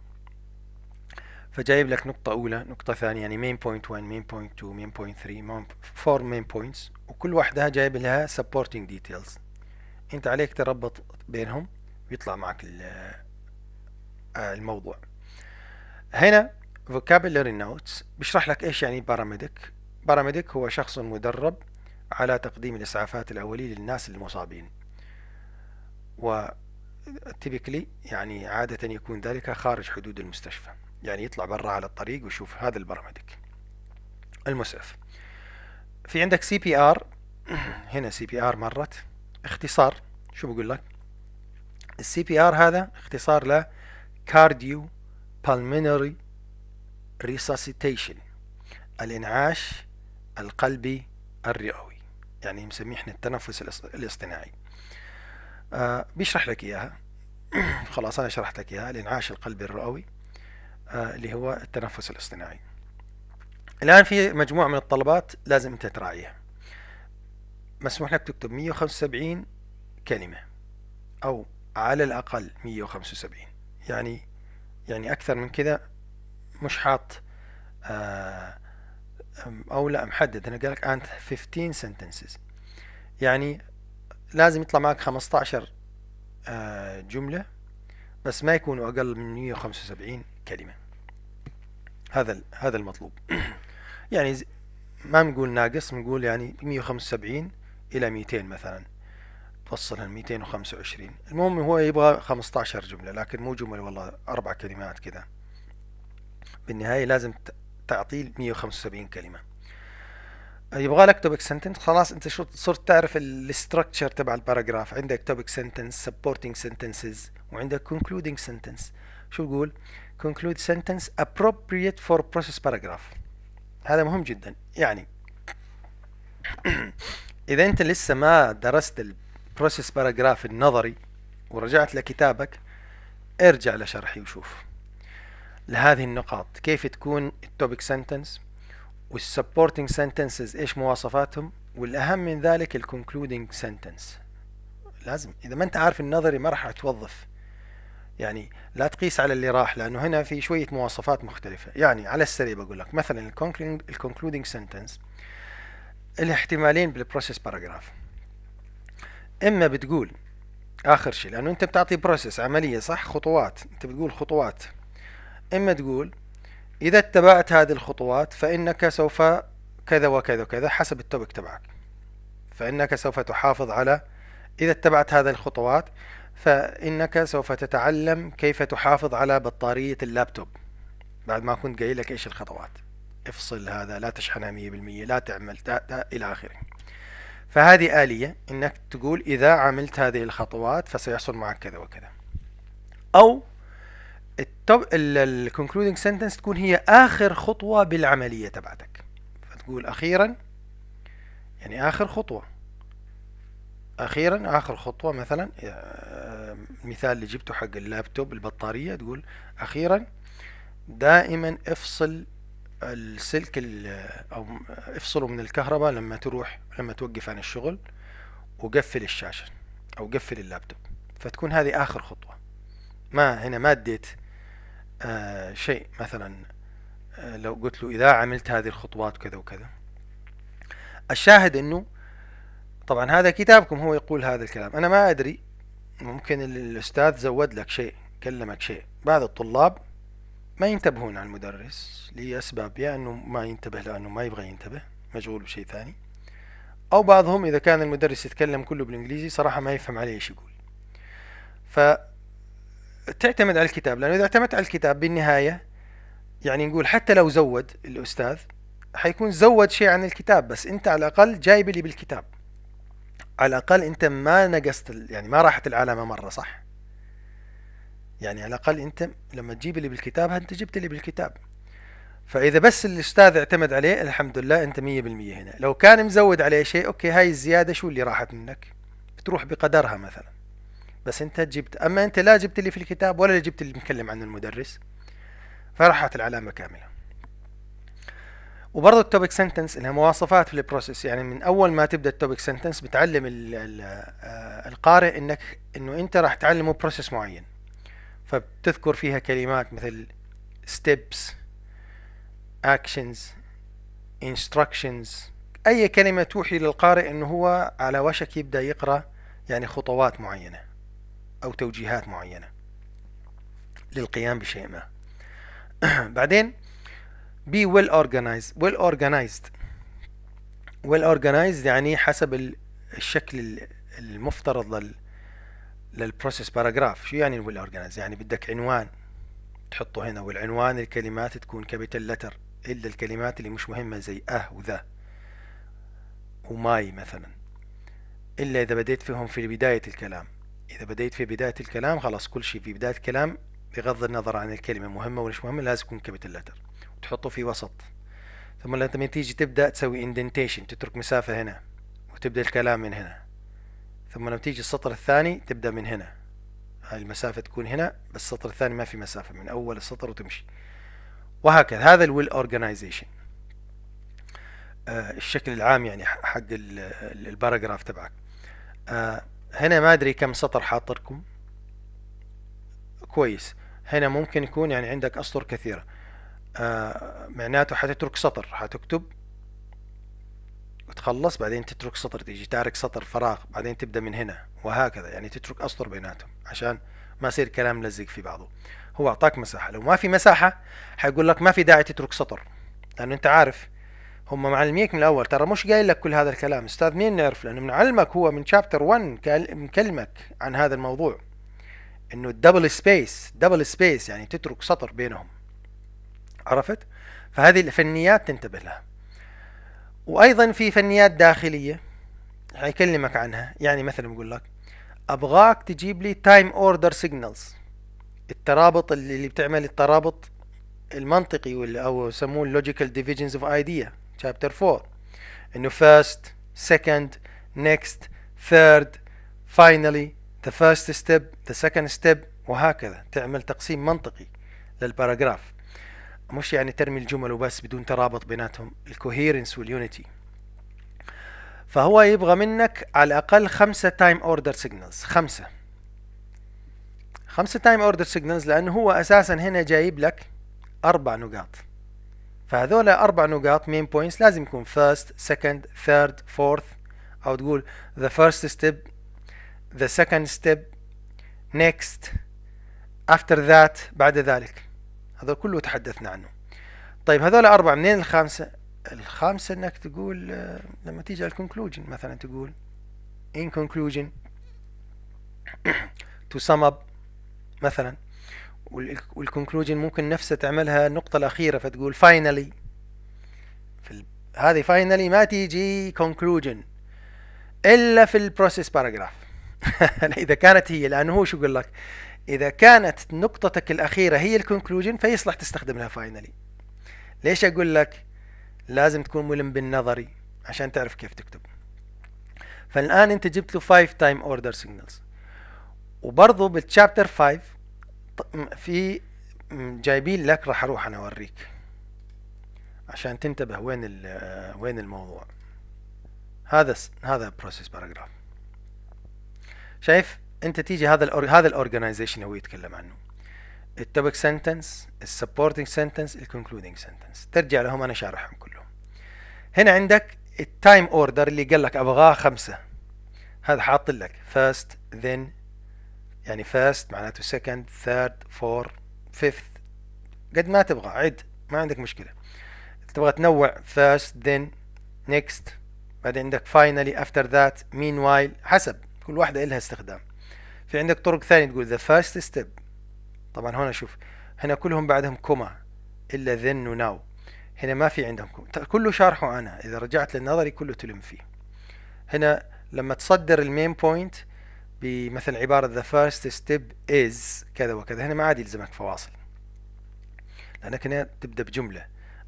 فجايب لك نقطة أولى نقطة ثانية يعني مين بوينت 1 مين بوينت 2 مين بوينت 3 فور مين بوينتس وكل واحدة جايب لها سبورتنج ديتيلز انت عليك تربط بينهم ويطلع معك آه، الموضوع هنا vocabulary notes بيشرح لك ايش يعني باراميديك باراميديك هو شخص مدرب على تقديم الاسعافات الاوليه للناس المصابين و typically يعني عادة يكون ذلك خارج حدود المستشفى يعني يطلع برا على الطريق ويشوف هذا البراميديك المسعف في عندك سي بي ار هنا سي بي ار مرت اختصار شو بقول لك السي بي ار هذا اختصار ل كارديو بالمينري resuscitation الإنعاش القلبي الرئوي يعني مسميه احنا التنفس الاصطناعي آه بيشرح لك إياها [CLEARS THROAT] خلاص أنا شرحت لك إياها الإنعاش القلبي الرئوي آه اللي هو التنفس الاصطناعي الآن في مجموعة من الطلبات لازم أنت تراعيها مسموح لك تكتب 175 كلمة أو على الأقل 175 يعني يعني أكثر من كذا مش حاط آه، او لا محدد انا قال لك انت 15 sentences يعني لازم يطلع معك 15 آه، جملة بس ما يكونوا اقل من 175 كلمة هذا هذا المطلوب [CLEARS THROAT] يعني ما بنقول ناقص بنقول يعني 175 الى 200 مثلا توصلها 225 المهم هو يبغى 15 جملة لكن مو جمل والله اربع كلمات كذا بالنهاية لازم تعطيه 175 كلمة يبغى لك توبك سنتنس خلاص انت شو صرت تعرف الاستراكشر تبع الباراجراف عندك توبك سنتنس سبورتنج سنتنسز وعندك كونكلودنج سنتنس شو يقول conclude sentence appropriate for process paragraph هذا مهم جدا يعني [CLEARS THROAT] اذا انت لسه ما درست البروسيس باراجراف النظري ورجعت لكتابك ارجع لشرحي وشوف لهذه النقاط كيف تكون التوبيك سنتنس والسبورتنج سنتنسز ايش مواصفاتهم والاهم من ذلك الكونكلودنج سنتنس لازم اذا ما انت عارف النظري ما راح توظف يعني لا تقيس على اللي راح لانه هنا في شويه مواصفات مختلفه يعني على السريع بقول لك مثلا الكونكلودنج سنتنس الاحتمالين بالبروسيس باراجراف اما بتقول اخر شيء لانه انت بتعطي بروسيس عمليه صح خطوات انت بتقول خطوات إما تقول إذا اتبعت هذه الخطوات فإنك سوف كذا وكذا وكذا حسب التوبك تبعك فإنك سوف تحافظ على إذا اتبعت هذه الخطوات فإنك سوف تتعلم كيف تحافظ على بطارية اللابتوب بعد ما كنت قايل لك إيش الخطوات افصل هذا لا تشحنها 100% لا تعمل إلى آخره فهذه آلية إنك تقول إذا عملت هذه الخطوات فسيحصل معك كذا وكذا أو التوب الكونكلودنج سنتنس تكون هي اخر خطوه بالعمليه تبعتك فتقول اخيرا يعني اخر خطوه اخيرا اخر خطوه مثلا آه، مثال اللي جبته حق اللابتوب البطاريه تقول اخيرا دائما افصل السلك او افصله من الكهرباء لما تروح لما توقف عن الشغل وقفل الشاشه او قفل اللابتوب فتكون هذه اخر خطوه ما هنا ما اديت آه، شيء مثلا آه، لو قلت له إذا عملت هذه الخطوات كذا وكذا الشاهد أنه طبعا هذا كتابكم هو يقول هذا الكلام أنا ما أدري ممكن الأستاذ زود لك شيء كلمك شيء بعض الطلاب ما ينتبهون على المدرس لأسباب يا أنه ما ينتبه لأنه ما يبغى ينتبه مشغول بشيء ثاني أو بعضهم إذا كان المدرس يتكلم كله بالإنجليزي صراحة ما يفهم عليه إيش يقول تعتمد على الكتاب لأنه إذا اعتمدت على الكتاب بالنهاية يعني نقول حتى لو زود الأستاذ حيكون زود شيء عن الكتاب بس أنت على الأقل جايب اللي بالكتاب على الأقل أنت ما نقصت يعني ما راحت العلامة مرة صح يعني على الأقل أنت لما تجيب اللي بالكتاب أنت جبت اللي بالكتاب فإذا بس الأستاذ اعتمد عليه الحمد لله أنت 100% هنا لو كان مزود عليه شيء أوكي هاي الزيادة شو اللي راحت منك بتروح بقدرها مثلا بس انت جبت اما انت لا جبت اللي في الكتاب ولا اللي جبت اللي متكلم عنه المدرس فراحت العلامه كامله وبرضه التوبيك سنتنس انها مواصفات في البروسيس يعني من اول ما تبدا التوبيك سنتنس بتعلم الـ الـ آه، القارئ انك انه انت راح تعلمه بروسيس معين فبتذكر فيها كلمات مثل ستيبس اكشنز instructions اي كلمه توحي للقارئ انه هو على وشك يبدا يقرا يعني خطوات معينه أو توجيهات معينة للقيام بشيء ما [CLEARS THROAT] بعدين be well organized well organized well organized يعني حسب الشكل المفترض لل للبروسيس باراجراف شو يعني well organized يعني بدك عنوان تحطه هنا والعنوان الكلمات تكون كابيتال لتر الا الكلمات اللي مش مهمه زي اه وذا وماي مثلا الا اذا بديت فيهم في بدايه الكلام إذا بديت في بداية الكلام خلاص كل شيء في بداية الكلام بغض النظر عن الكلمة مهمة ولا مش مهمة لازم يكون كابيتال لتر وتحطه في وسط ثم لما تيجي تبدأ تسوي اندنتيشن تترك مسافة هنا وتبدأ الكلام من هنا ثم لما تيجي السطر الثاني تبدأ من هنا هاي المسافة تكون هنا بس السطر الثاني ما في مسافة من أول السطر وتمشي وهكذا هذا الويل اورجنايزيشن آه، الشكل العام يعني حق الباراجراف تبعك آه، هنا ما ادري كم سطر حاطركم كويس هنا ممكن يكون يعني عندك اسطر كثيره آه معناته حتترك سطر حتكتب وتخلص بعدين تترك سطر تيجي تارك سطر فراغ بعدين تبدا من هنا وهكذا يعني تترك اسطر بيناتهم عشان ما يصير كلام لزق في بعضه هو اعطاك مساحه لو ما في مساحه حيقول لك ما في داعي تترك سطر لانه انت عارف هم معلميك من الاول ترى مش قايل لك كل هذا الكلام استاذ مين نعرف لانه معلمك هو من شابتر 1 مكلمك عن هذا الموضوع انه الدبل سبيس دبل سبيس يعني تترك سطر بينهم عرفت فهذه الفنيات تنتبه لها وايضا في فنيات داخليه حيكلمك عنها يعني مثلا بقول لك ابغاك تجيب لي تايم اوردر سيجنالز الترابط اللي بتعمل الترابط المنطقي او يسموه اللوجيكال ديفيجنز اوف ايديا chapter 4 انه first second next third finally the first step the second step وهكذا تعمل تقسيم منطقي للباراجراف مش يعني ترمي الجمل وبس بدون ترابط بيناتهم الكوهيرنس واليونيتي فهو يبغى منك على الأقل خمسة تايم أوردر سيجنالز خمسة خمسة تايم أوردر سيجنالز لأنه هو أساسا هنا جايب لك أربع نقاط فهذول أربع نقاط مين بوينتس لازم يكون first, second, third, fourth أو تقول the first step, the second step, next, after that بعد ذلك هذا كله تحدثنا عنه طيب هذول أربعة منين الخامسة؟ الخامسة إنك تقول آه، لما تيجي على conclusion مثلا تقول in conclusion [COUGHS] to sum up مثلا والكونكلوجن ممكن نفسه تعملها النقطة الأخيرة فتقول فاينلي هذه فاينلي ما تيجي كونكلوجن إلا في البروسيس باراجراف [LAUGHS] إذا كانت هي لأنه هو شو يقول لك إذا كانت نقطتك الأخيرة هي الكونكلوجن فيصلح تستخدم لها فاينلي ليش أقول لك لازم تكون ملم بالنظري عشان تعرف كيف تكتب فالآن أنت جبت له 5 تايم أوردر سيجنالز وبرضه بالتشابتر 5 في جايبين لك راح اروح انا اوريك عشان تنتبه وين وين الموضوع هذا هذا بروسيس باراجراف شايف انت تيجي هذا الـ هذا الاورجنايزيشن هو يتكلم عنه التوبك سنتنس السبورتنج سنتنس الكونكلودنج سنتنس ترجع لهم انا شارحهم كلهم هنا عندك التايم اوردر اللي قال لك ابغاه خمسه هذا حاط لك فيرست ذن يعني فاست معناته سكند ثيرد فور فيفث قد ما تبغى عد ما عندك مشكلة تبغى تنوع فاست then next بعدين عندك finally after that meanwhile حسب كل واحدة لها استخدام في عندك طرق ثانية تقول the first step طبعا هنا شوف هنا كلهم بعدهم كوما إلا then و now هنا ما في عندهم كوما كله شارحه أنا إذا رجعت للنظري كله تلم فيه هنا لما تصدر المين بوينت بمثلا عبارة the first step is كذا وكذا هنا ما عاد يلزمك فواصل لأنك هنا تبدأ بجملة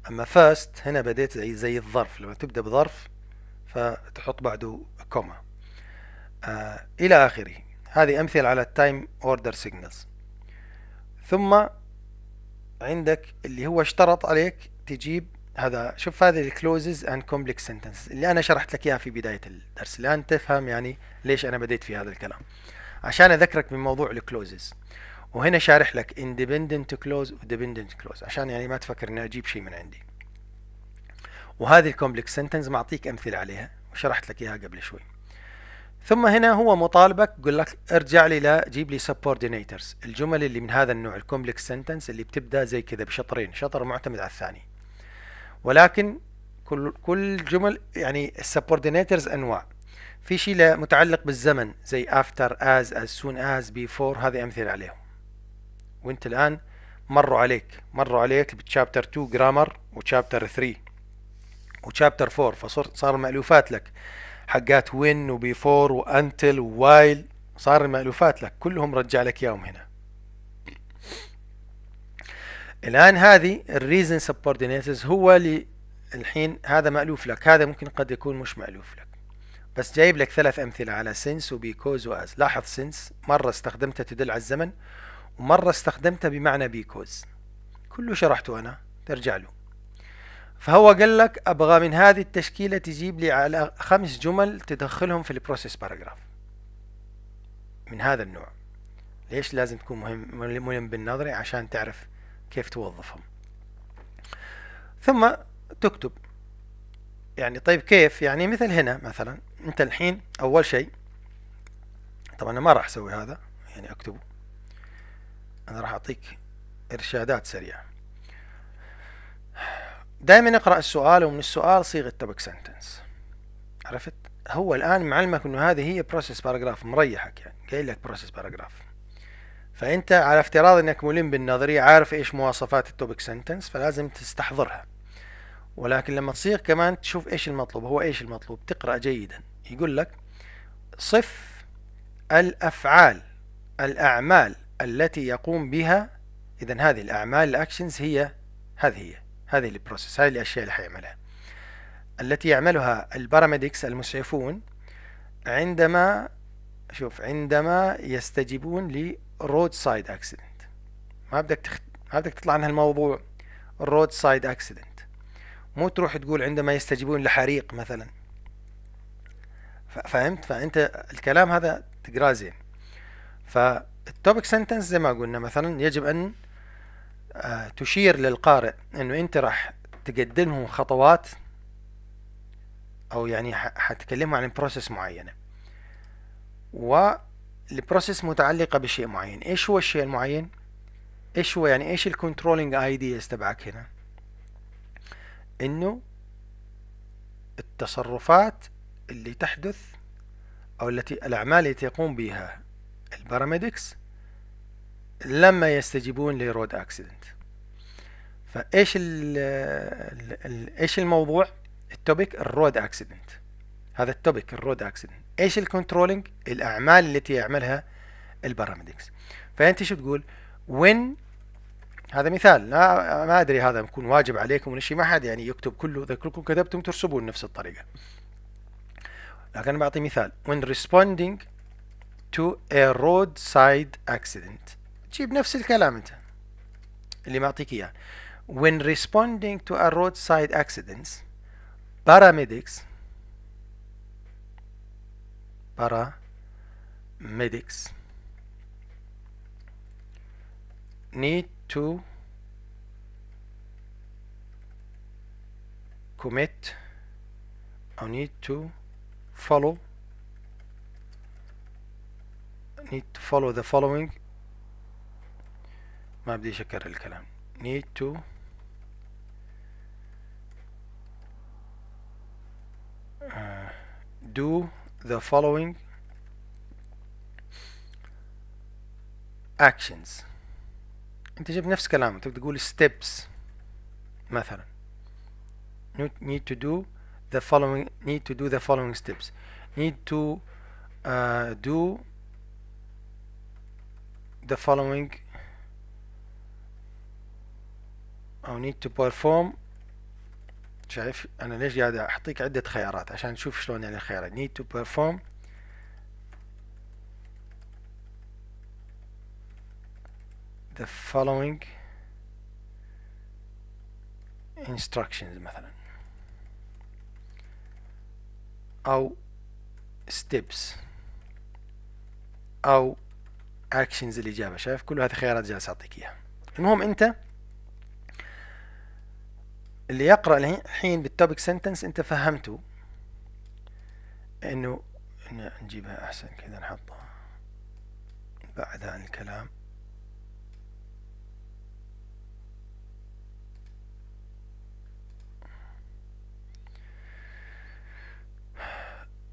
أما first هنا بديت زي, زي الظرف لما تبدأ بظرف فتحط بعده كوما آه إلى آخره هذه أمثلة على التايم أوردر سيجنالز ثم عندك اللي هو اشترط عليك تجيب هذا شوف هذه الكلوزز اند كومبلكس سنتنس اللي انا شرحت لك اياها في بدايه الدرس الان تفهم يعني ليش انا بديت في هذا الكلام عشان اذكرك من موضوع الكلوزز وهنا شارح لك اندبندنت كلوز وديبندنت كلوز عشان يعني ما تفكر اني اجيب شيء من عندي وهذه الكومبلكس سنتنس معطيك امثله عليها وشرحت لك اياها قبل شوي ثم هنا هو مطالبك يقول لك ارجع لي لا جيب لي subordinators الجمل اللي من هذا النوع الكومبلكس سنتنس اللي بتبدا زي كذا بشطرين شطر معتمد على الثاني ولكن كل كل جمل يعني السبوردينيترز انواع في شيء متعلق بالزمن زي after as as soon as before هذه امثله عليهم وانت الان مروا عليك مروا عليك بتشابتر 2 جرامر وتشابتر 3 وتشابتر 4 فصرت صار مألوفات لك حقات وين وبيفور وانتل ووايل صار المألوفات لك كلهم رجع لك اياهم هنا الآن هذه الريزن سبوردينيتز هو اللي الحين هذا مألوف لك هذا ممكن قد يكون مش مألوف لك بس جايب لك ثلاث أمثلة على سينس وبيكوز وأز لاحظ سينس مرة استخدمتها تدل على الزمن ومرة استخدمتها بمعنى بيكوز كله شرحته أنا ترجع له فهو قال لك أبغى من هذه التشكيلة تجيب لي على خمس جمل تدخلهم في البروسيس باراجراف من هذا النوع ليش لازم تكون مهم ملم بالنظري عشان تعرف كيف توظفهم ثم تكتب يعني طيب كيف يعني مثل هنا مثلا انت الحين اول شيء طبعا انا ما راح اسوي هذا يعني اكتبه انا راح اعطيك ارشادات سريعه دائما اقرا السؤال ومن السؤال صيغه تبك سنتنس عرفت هو الان معلمك انه هذه هي بروسيس باراجراف مريحك يعني قايل لك بروسيس باراجراف فانت على افتراض انك ملم بالنظريه عارف ايش مواصفات التوبك سنتنس فلازم تستحضرها ولكن لما تصيغ كمان تشوف ايش المطلوب هو ايش المطلوب تقرا جيدا يقول لك صف الافعال الاعمال التي يقوم بها اذا هذه الاعمال الاكشنز هي هذه هي هذه البروسيس هذه الاشياء اللي حيعملها التي يعملها البارامديكس المسعفون عندما شوف عندما يستجيبون رود سايد اكسيدنت ما بدك تخت... ما بدك تطلع عن هالموضوع رود سايد اكسيدنت مو تروح تقول عندما يستجيبون لحريق مثلا فهمت فانت الكلام هذا تقراه زين فالتوبك سنتنس زي ما قلنا مثلا يجب ان آه، تشير للقارئ انه انت راح تقدمهم خطوات او يعني حتكلمهم عن بروسيس معينه و البروسيس متعلقه بشيء معين ايش هو الشيء المعين ايش هو يعني ايش الكنترولينج ايدياز تبعك هنا انه التصرفات اللي تحدث او التي الاعمال التي يقوم بها البارامديكس لما يستجيبون لرود اكسيدنت فايش ايش الموضوع التوبيك الرود اكسيدنت هذا التوبيك الرود اكسيدنت ايش الكنترولنج الاعمال التي يعملها الباراميدكس فانت شو تقول وين هذا مثال لا ما ادري هذا يكون واجب عليكم ولا شيء ما حد يعني يكتب كله اذا كلكم كتبتم ترسبون نفس الطريقه لكن انا بعطي مثال when responding to a roadside accident تجيب نفس الكلام انت اللي معطيك اياه when responding to a roadside accident paramedics medics need to commit I need to follow need to follow the following ما بديش اكرر الكلام need to uh, do the following actions انت جايب نفس كلامه تبدا تقول steps مثلا need to do the following need to do the following steps need to uh, do the following I need to perform شايف انا ليش قاعد اعطيك عده خيارات عشان تشوف شلون يعني الخيارات need to perform the following instructions مثلا او steps او actions الاجابه شايف كل هذه خيارات جالس اعطيك اياها المهم انت اللي يقرا الحين بالتوبك سنتنس انت فهمته انه نجيبها احسن كذا نحطها بعد عن الكلام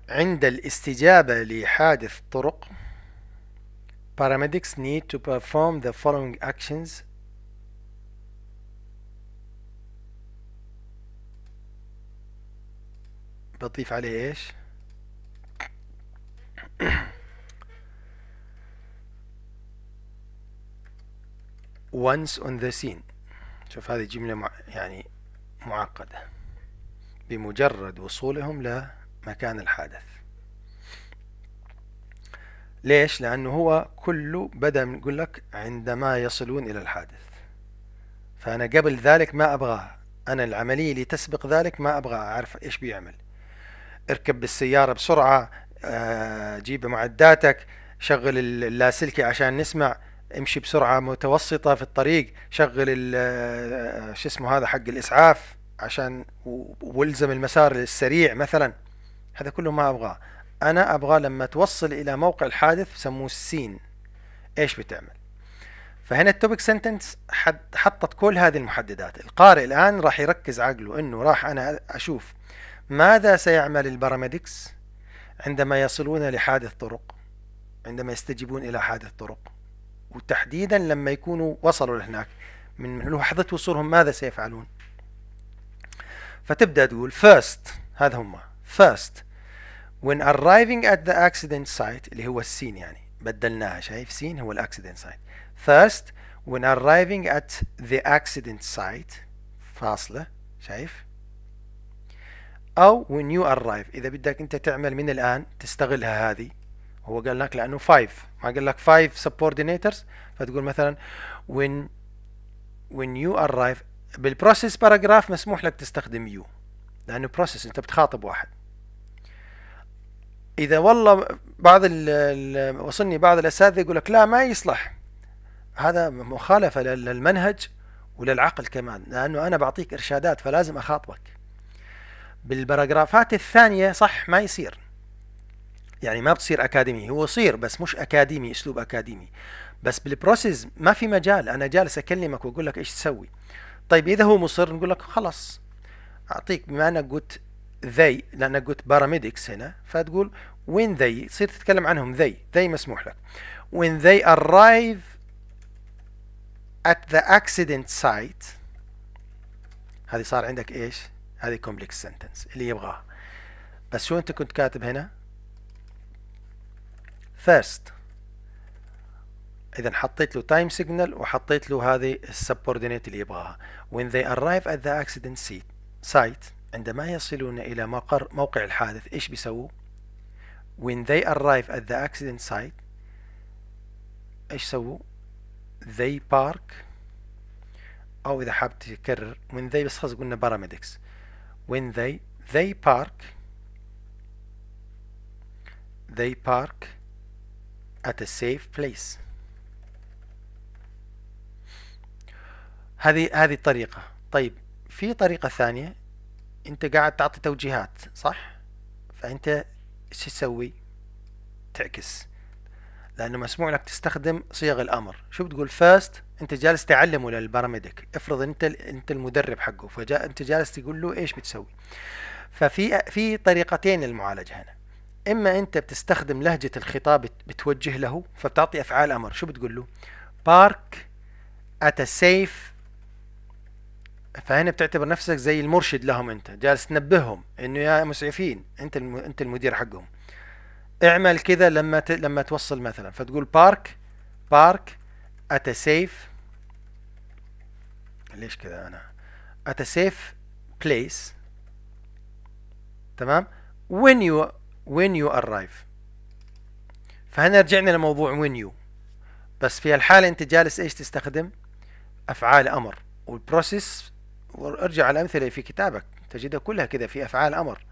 عند الاستجابة لحادث طرق paramedics need to perform the following actions بضيف عليه ايش [COUGHS] once on the scene شوف هذه جملة مع يعني معقدة بمجرد وصولهم لمكان الحادث ليش؟ لأنه هو كله بدأ يقول لك عندما يصلون إلى الحادث فأنا قبل ذلك ما أبغاه أنا العملية اللي تسبق ذلك ما أبغى أعرف إيش بيعمل اركب بالسيارة بسرعة آه، جيب معداتك شغل اللاسلكي عشان نسمع امشي بسرعة متوسطة في الطريق شغل آه، شو اسمه هذا حق الإسعاف عشان والزم المسار السريع مثلا هذا كله ما أبغاه أنا أبغى لما توصل إلى موقع الحادث بسموه السين إيش بتعمل فهنا التوبك سنتنس حطت كل هذه المحددات القارئ الآن راح يركز عقله أنه راح أنا أشوف ماذا سيعمل البراميدكس عندما يصلون لحادث طرق عندما يستجيبون إلى حادث طرق وتحديدا لما يكونوا وصلوا لهناك من لحظة وصولهم ماذا سيفعلون فتبدأ تقول first هذا هما first when arriving at the accident site اللي هو السين يعني بدلناها شايف سين هو الاكسيدنت سايت first when arriving at the accident site فاصلة شايف او when you arrive اذا بدك انت تعمل من الان تستغلها هذه هو قال لك لانه 5 ما قال لك 5 subordinators فتقول مثلا when when you arrive بالبروسيس باراجراف مسموح لك تستخدم يو لانه بروسيس انت بتخاطب واحد اذا والله بعض ال وصلني بعض الاساتذه يقول لك لا ما يصلح هذا مخالفه للمنهج وللعقل كمان لانه انا بعطيك ارشادات فلازم اخاطبك بالباراجرافات الثانية صح ما يصير يعني ما بتصير اكاديمي هو صير بس مش اكاديمي اسلوب اكاديمي بس بالبروسيس ما في مجال انا جالس اكلمك واقول لك ايش تسوي طيب اذا هو مصر نقول لك خلاص اعطيك بما انك قلت ذي لانك قلت باراميدكس هنا فتقول وين ذي تصير تتكلم عنهم ذي ذي مسموح لك when they arrive at the accident site هذه صار عندك ايش هذه كومبلكس سنتنس اللي يبغاها بس شو انت كنت كاتب هنا first اذا حطيت له تايم سيجنال وحطيت له هذه السبوردينيت اللي يبغاها when they arrive at the accident site عندما يصلون الى مقر موقع الحادث ايش بيسووا when they arrive at the accident site ايش سووا they park او اذا حاب تكرر when they بس خلص قلنا paramedics when they they park they park at a safe place هذه هذه الطريقة طيب في طريقة ثانية انت قاعد تعطي توجيهات صح فانت ايش تسوي تعكس لانه مسموح لك تستخدم صيغ الامر شو بتقول first انت جالس تعلمه للباراميديك افرض انت انت المدرب حقه فجاء انت جالس تقول له ايش بتسوي ففي في طريقتين للمعالجه هنا اما انت بتستخدم لهجه الخطاب بتوجه له فبتعطي افعال امر شو بتقول له بارك ات سيف فهنا بتعتبر نفسك زي المرشد لهم انت جالس تنبههم انه يا مسعفين انت انت المدير حقهم اعمل كذا لما ت... لما توصل مثلا فتقول بارك بارك ات سيف ليش كذا انا at a safe place تمام when you when you arrive فهنا رجعنا لموضوع when you بس في الحالة انت جالس ايش تستخدم افعال امر والبروسيس وارجع على الامثلة في كتابك تجدها كلها كذا في افعال امر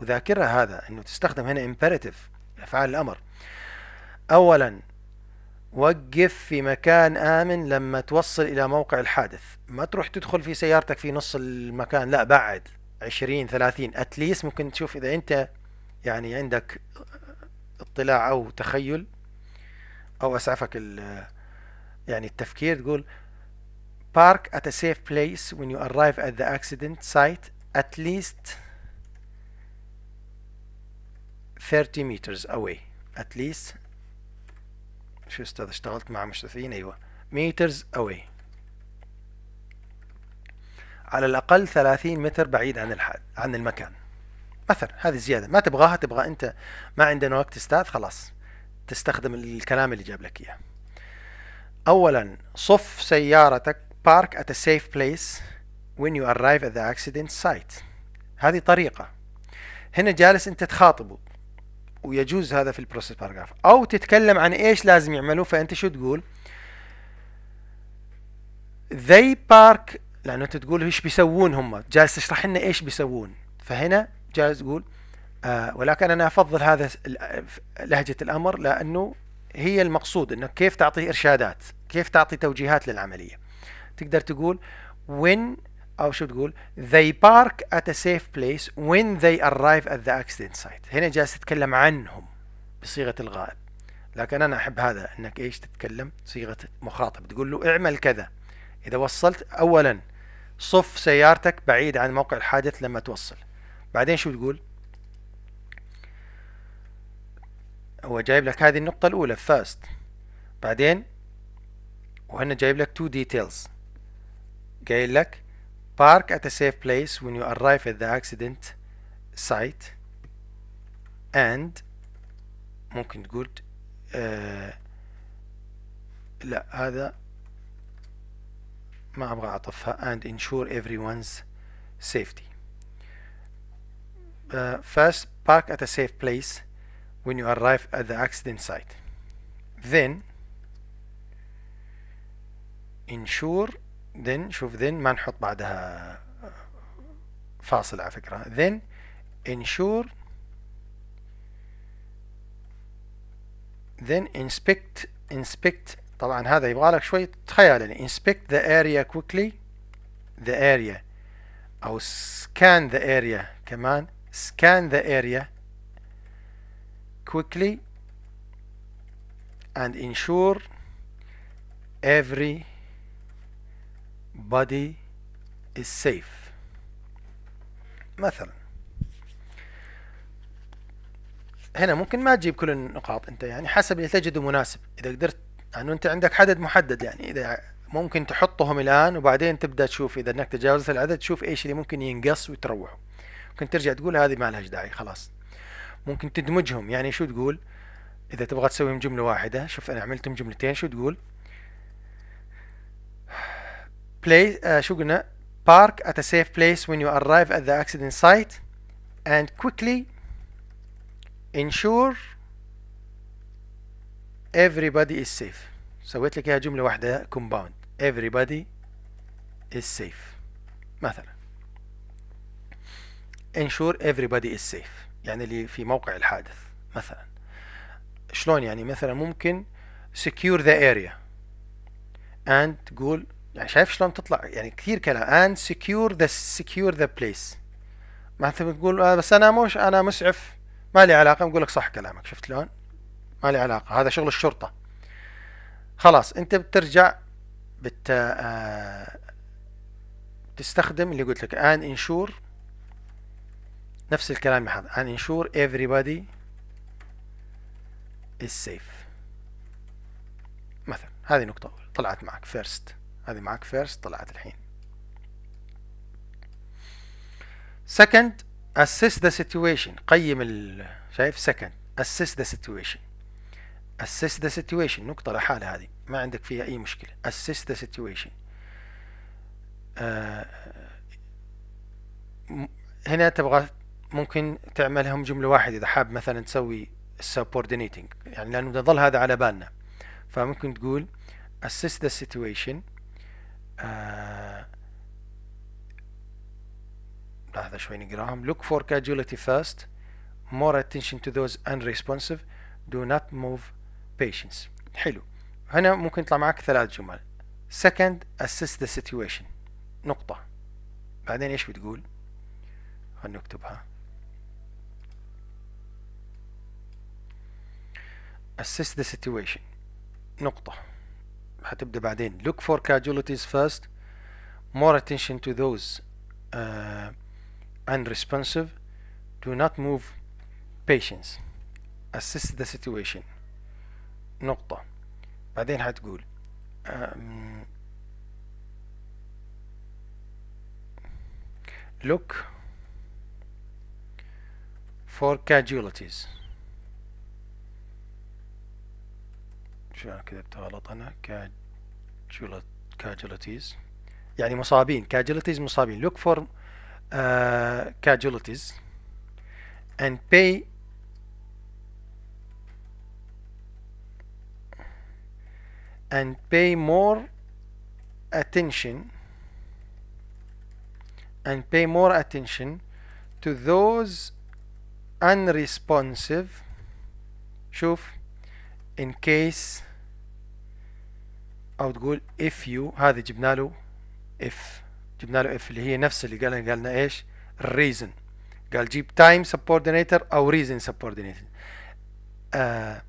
وذاكرها هذا انه تستخدم هنا imperative افعال الامر اولا وقف في مكان آمن لما توصل إلى موقع الحادث ما تروح تدخل في سيارتك في نص المكان لا بعد عشرين ثلاثين أتليس ممكن تشوف إذا أنت يعني عندك اطلاع أو تخيل أو أسعفك يعني التفكير تقول park at a safe place when you arrive at the accident site at least 30 meters away at least شو استاذ اشتغلت مع مشرفين ايوه مترز اوي على الاقل 30 متر بعيد عن الحد عن المكان مثلا هذه زياده ما تبغاها تبغى انت ما عندنا وقت استاذ خلاص تستخدم الكلام اللي جاب لك اياه اولا صف سيارتك park at a safe place when you arrive at the accident site هذه طريقه هنا جالس انت تخاطبه ويجوز هذا في البروسيس باراجراف او تتكلم عن ايش لازم يعملوا فانت شو تقول they park لانه انت تقول ايش بيسوون هم جالس تشرح لنا ايش بيسوون فهنا جالس تقول آه ولكن انا افضل هذا لهجه الامر لانه هي المقصود انك كيف تعطي ارشادات كيف تعطي توجيهات للعمليه تقدر تقول when او شو تقول they park at a safe place when they arrive at the accident site هنا جالس تتكلم عنهم بصيغه الغائب لكن انا احب هذا انك ايش تتكلم صيغه مخاطب تقول له اعمل كذا اذا وصلت اولا صف سيارتك بعيد عن موقع الحادث لما توصل بعدين شو تقول هو جايب لك هذه النقطة الأولى first بعدين وهنا جايب لك two details قايل لك Park at a safe place when you arrive at the accident site and ممكن تقول لا هذا ما ابغى اعطفها and ensure everyone's safety uh, first park at a safe place when you arrive at the accident site then ensure then شوف then ما نحط بعدها فاصل على فكرة then ensure then inspect inspect طبعا هذا يبغى لك شوية تخيل يعني inspect the area quickly the area أو scan the area كمان scan the area quickly and ensure every body is safe مثلا هنا ممكن ما تجيب كل النقاط انت يعني حسب اللي تجده مناسب اذا قدرت لانه انت عندك عدد محدد يعني اذا ممكن تحطهم الان وبعدين تبدا تشوف اذا انك تجاوزت العدد تشوف ايش اللي ممكن ينقص وتروحه ممكن ترجع تقول هذه ما لهاش داعي خلاص ممكن تدمجهم يعني شو تقول اذا تبغى تسويهم جمله واحده شوف انا عملتهم جملتين شو تقول place uh, شو قلنا park at a safe place when you arrive at the accident site and quickly ensure everybody is safe سويت لك اياها جمله واحده compound everybody is safe مثلا ensure everybody is safe يعني اللي في موقع الحادث مثلا شلون يعني مثلا ممكن secure the area and تقول يعني شايف شلون تطلع يعني كثير كلام ان سكيور ذا سكيور ذا بليس ما انت بتقول آه بس انا مش انا مسعف ما لي علاقه بقول لك صح كلامك شفت لون ما لي علاقه هذا شغل الشرطه خلاص انت بترجع بت آه، تستخدم اللي قلت لك ان انشور نفس الكلام يا حضر ان انشور everybody is safe مثلا هذه نقطة طلعت معك first هذه معك first طلعت الحين second assess the situation قيم ال... شايف second assess the situation assess the situation نقطة لحالة هذه ما عندك فيها أي مشكلة assess the situation آه هنا تبغى ممكن تعملهم جملة واحدة إذا حاب مثلا تسوي subordinating يعني لأنه نظل هذا على بالنا فممكن تقول assess the situation لحظة شوي نقراهم look for casualty first more attention to those unresponsive do not move patients حلو هنا ممكن يطلع معك ثلاث جمل second assess the situation نقطة بعدين ايش بتقول خلنا نكتبها assess the situation نقطة هتبدأ بعدين look for casualties first more attention to those uh, unresponsive do not move patience assess the situation نقطة بعدين هتقول um, look for casualties شو انا كتبتها غلط انا كاجولت كاجولتيز يعني مصابين كاجولتيز مصابين look for uh, casualties and pay and pay more attention and pay more attention to those unresponsive شوف in case او تقول if you هذه جبنا له if جبنا له if اللي هي نفس اللي قالنا قالنا ايش reason قال جيب time subordinator او reason subordinator uh,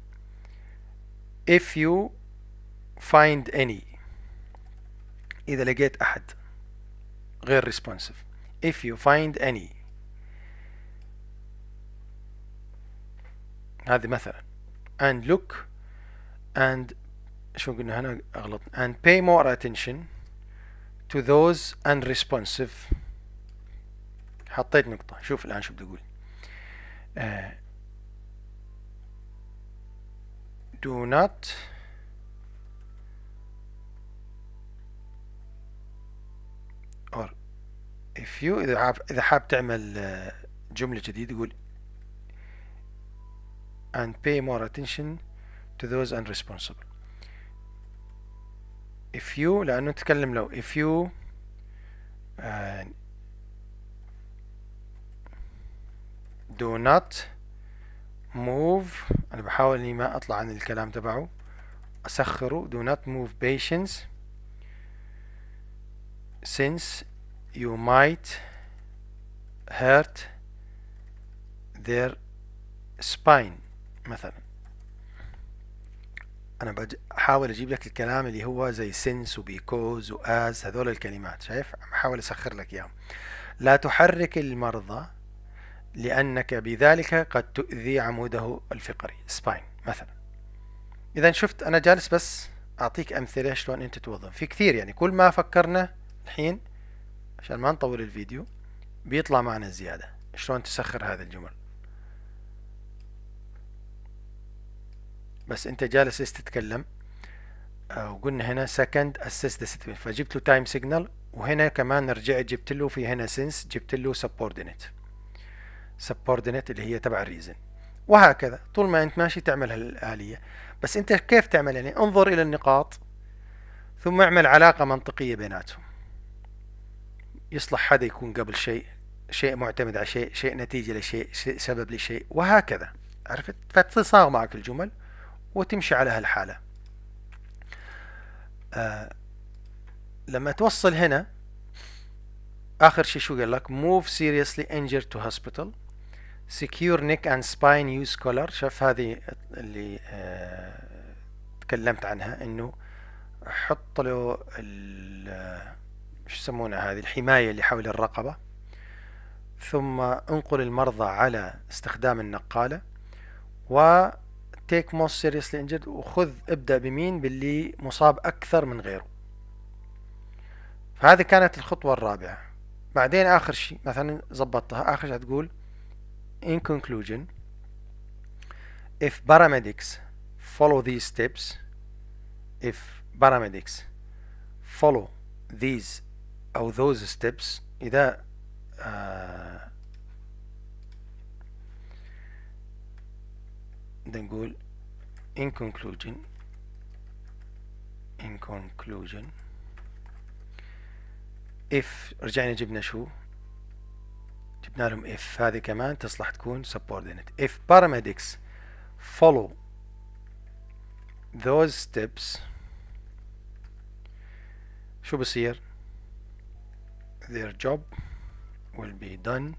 if you find any إذا لقيت أحد غير responsive if you find any هذه مثلا and look and شو قلنا هنا غلط and pay more attention to those unresponsive حطيت نقطة شوف الآن شو بدي أقول uh, do not or if you إذا حاب إذا حاب تعمل جملة جديدة قول and pay more attention to those unresponsible if you لأنه نتكلم لو if you do not move أنا بحاول إني ما أطلع عن الكلام تبعه أسخره do not move patients since you might hurt their spine مثلا انا بحاول اجيب لك الكلام اللي هو زي سنس وبيكوز واز هذول الكلمات شايف بحاول اسخر لك اياهم لا تحرك المرضى لانك بذلك قد تؤذي عموده الفقري سباين مثلا اذا شفت انا جالس بس اعطيك امثله شلون انت توظف في كثير يعني كل ما فكرنا الحين عشان ما نطول الفيديو بيطلع معنا زياده شلون تسخر هذه الجمل بس انت جالس تتكلم آه، وقلنا هنا second assist فجبت له تايم سيجنال وهنا كمان رجعت جبت له في هنا سنس جبت له subordinate subordinate اللي هي تبع الريزن وهكذا طول ما انت ماشي تعمل هالآلية بس انت كيف تعمل يعني انظر الى النقاط ثم اعمل علاقة منطقية بيناتهم يصلح حدا يكون قبل شيء شيء معتمد على شيء شيء نتيجة لشيء شيء سبب لشيء وهكذا عرفت فتصاغ معك الجمل وتمشي على هالحالة آه لما توصل هنا آخر شيء شو قال لك move seriously injured to hospital secure neck and spine use collar شوف هذه اللي آه تكلمت عنها انه حط له ال آه، شو يسمونها هذه الحماية اللي حول الرقبة ثم انقل المرضى على استخدام النقالة و تيك موست سيريسلي انجد وخذ ابدا بمين باللي مصاب اكثر من غيره فهذه كانت الخطوه الرابعه بعدين اخر شيء مثلا زبطتها اخر شيء تقول in conclusion if paramedics follow these steps if paramedics follow these او those steps اذا آه the goal in conclusion in conclusion if رجعنا جبنا شو جبنا لهم if هذه كمان تصلح تكون subordinate if paramedics follow those steps شو بصير their job will be done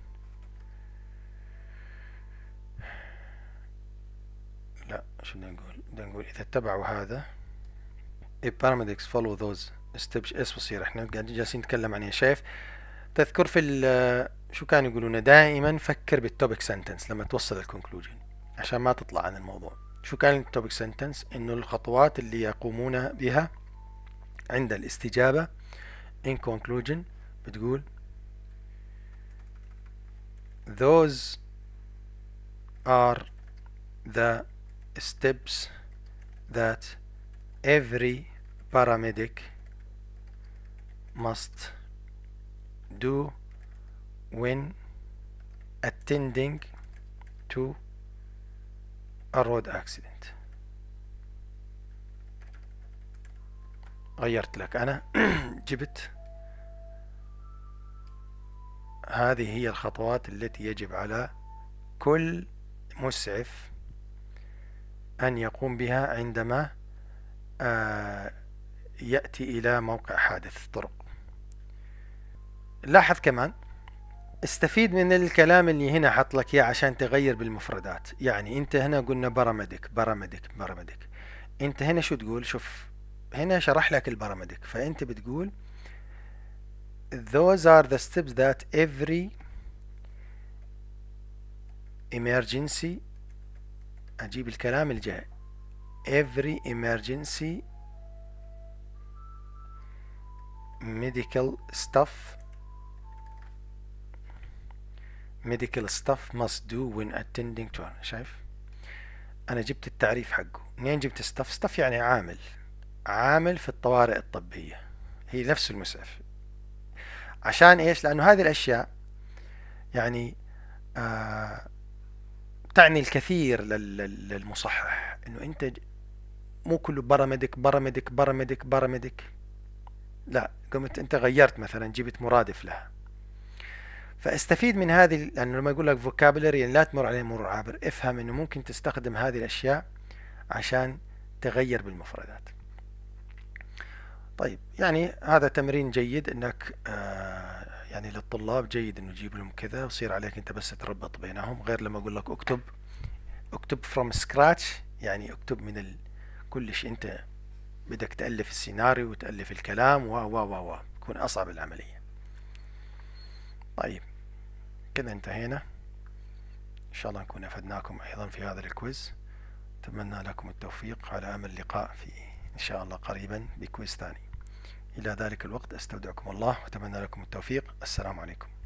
شو بدنا نقول بدنا نقول إذا اتبعوا هذا if paramedics follow those steps ايش بصير احنا جالسين نتكلم عن إيه؟ شايف تذكر في شو كانوا يقولون دائما فكر بالتوبك سنتنس لما توصل الكونكلوجن عشان ما تطلع عن الموضوع شو كان التوبك سنتنس انه الخطوات اللي يقومون بها عند الاستجابة in conclusion بتقول those are the steps that every paramedic must do when attending to a road accident غيرت لك انا جبت هذه هي الخطوات التي يجب على كل مسعف أن يقوم بها عندما آه، يأتي إلى موقع حادث طرق لاحظ كمان استفيد من الكلام اللي هنا حط لك اياه عشان تغير بالمفردات يعني انت هنا قلنا برامدك برامدك برامدك انت هنا شو تقول شوف هنا شرح لك البرامدك فانت بتقول those are the steps that every emergency أجيب الكلام الجاي every emergency medical stuff medical stuff must do when attending to شايف أنا جبت التعريف حقه منين جبت stuff stuff يعني عامل عامل في الطوارئ الطبية هي نفس المسعف عشان إيش لأنه هذه الأشياء يعني آه تعني الكثير للمصحح انه انت مو كله برامدك برامدك برامدك برامدك لا قمت انت غيرت مثلا جبت مرادف لها فاستفيد من هذه لانه لما يقول لك فوكابلري يعني لا تمر عليه مرور عابر افهم انه ممكن تستخدم هذه الاشياء عشان تغير بالمفردات طيب يعني هذا تمرين جيد انك آه يعني للطلاب جيد انه يجيب لهم كذا ويصير عليك انت بس تربط بينهم غير لما اقول لك اكتب اكتب فروم سكراتش يعني اكتب من ال... كلش انت بدك تالف السيناريو وتالف الكلام و و و و تكون اصعب العمليه طيب كذا انتهينا ان شاء الله نكون افدناكم ايضا في هذا الكويز اتمنى لكم التوفيق على امل لقاء في ان شاء الله قريبا بكويز ثاني إلى ذلك الوقت أستودعكم الله وأتمنى لكم التوفيق السلام عليكم